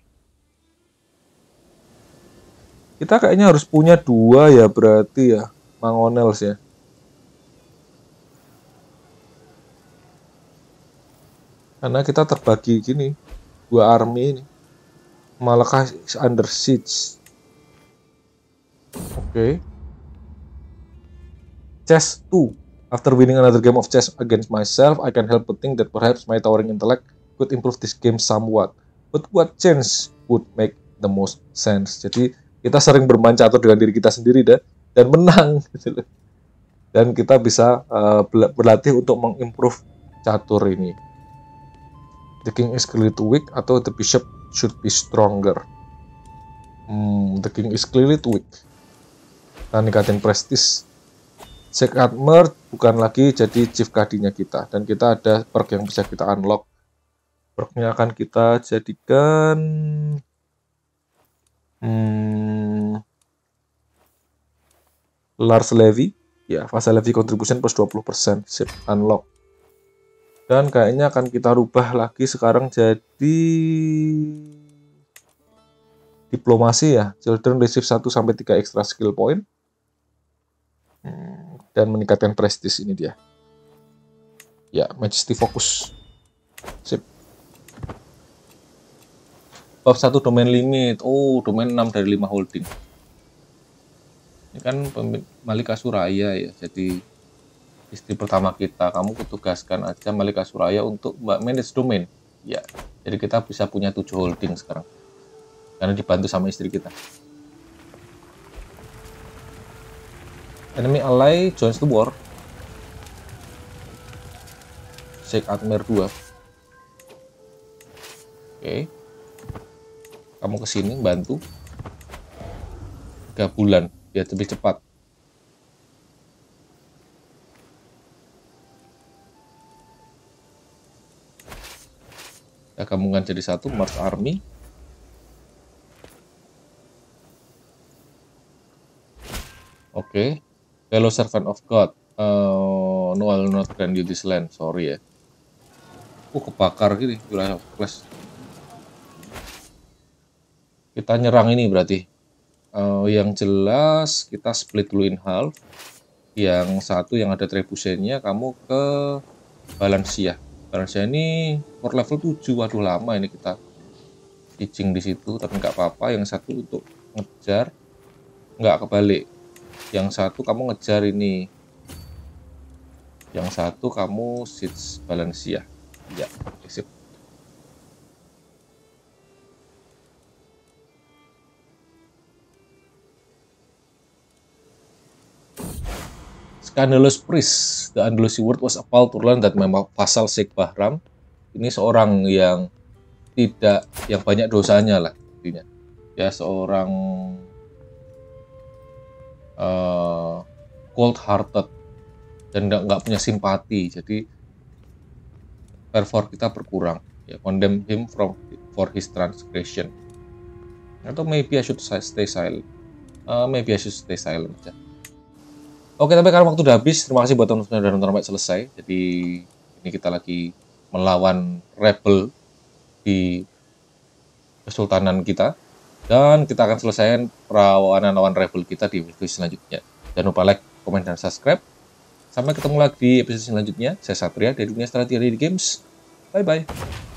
Kita kayaknya harus punya dua ya berarti ya, Mangonels ya. Karena kita terbagi gini, dua army ini. Malakah under siege. Oke. chest 2. After winning another game of chess against myself, I can help but think that perhaps my towering intellect could improve this game somewhat. But what change would make the most sense? Jadi kita sering bermain catur dengan diri kita sendiri deh, dan menang gitu loh. Dan kita bisa uh, berlatih untuk mengimprove catur ini. The king is clearly too weak atau the bishop should be stronger. Hmm, the king is clearly too weak. Nah, ningkatin prestis Jack bukan lagi jadi chief kadinya kita dan kita ada perk yang bisa kita unlock perknya akan kita jadikan hmm, Lars Levy ya fase Levy contribution plus 20% sip unlock dan kayaknya akan kita rubah lagi sekarang jadi diplomasi ya children receive 1 sampai 3 extra skill point hmm dan meningkatkan prestis ini dia. Ya, Majesty fokus. Sip. Bab 1 domain limit. Oh, domain 6 dari 5 holding. Ini kan Malika Suraya ya. Jadi istri pertama kita, kamu kutugaskan aja Malika Suraya untuk manage domain. Ya, jadi kita bisa punya 7 holding sekarang. Karena dibantu sama istri kita. Enemy ally joins the war. Shake Admir 2. Oke. Okay. Kamu ke sini bantu. 3 bulan biar lebih cepat. Kita gabungkan jadi satu Mars Army. Oke. Okay. Fellow servant of God. Uh, eh, no, I not grant you this land. Sorry ya. Uh, kebakar gini wilayah class. Kita nyerang ini berarti. Uh, yang jelas kita split dulu in half. Yang satu yang ada trebusennya kamu ke Balansia. Balansia ini for level 7. Waduh lama ini kita cicing di situ tapi nggak apa-apa. Yang satu untuk ngejar nggak kebalik yang satu kamu ngejar ini yang satu kamu sits balansia. ya sip Scandalous Priest, the Andalusian word was a call to learn that memang pasal Sheikh Bahram ini seorang yang tidak yang banyak dosanya lah intinya ya seorang uh, eh, cold hearted dan nggak punya simpati jadi fervor kita berkurang ya condemn him from for his transgression atau maybe I should stay silent uh, maybe I should stay silent aja Oke, tapi karena waktu udah habis, terima kasih buat teman-teman yang udah nonton sampai selesai. Jadi ini kita lagi melawan rebel di kesultanan kita. Dan kita akan selesaikan perlawanan lawan rival kita di video selanjutnya. Jangan lupa like, komen, dan subscribe. Sampai ketemu lagi di episode selanjutnya. Saya Satria dari Dunia Strategi Games. Bye-bye.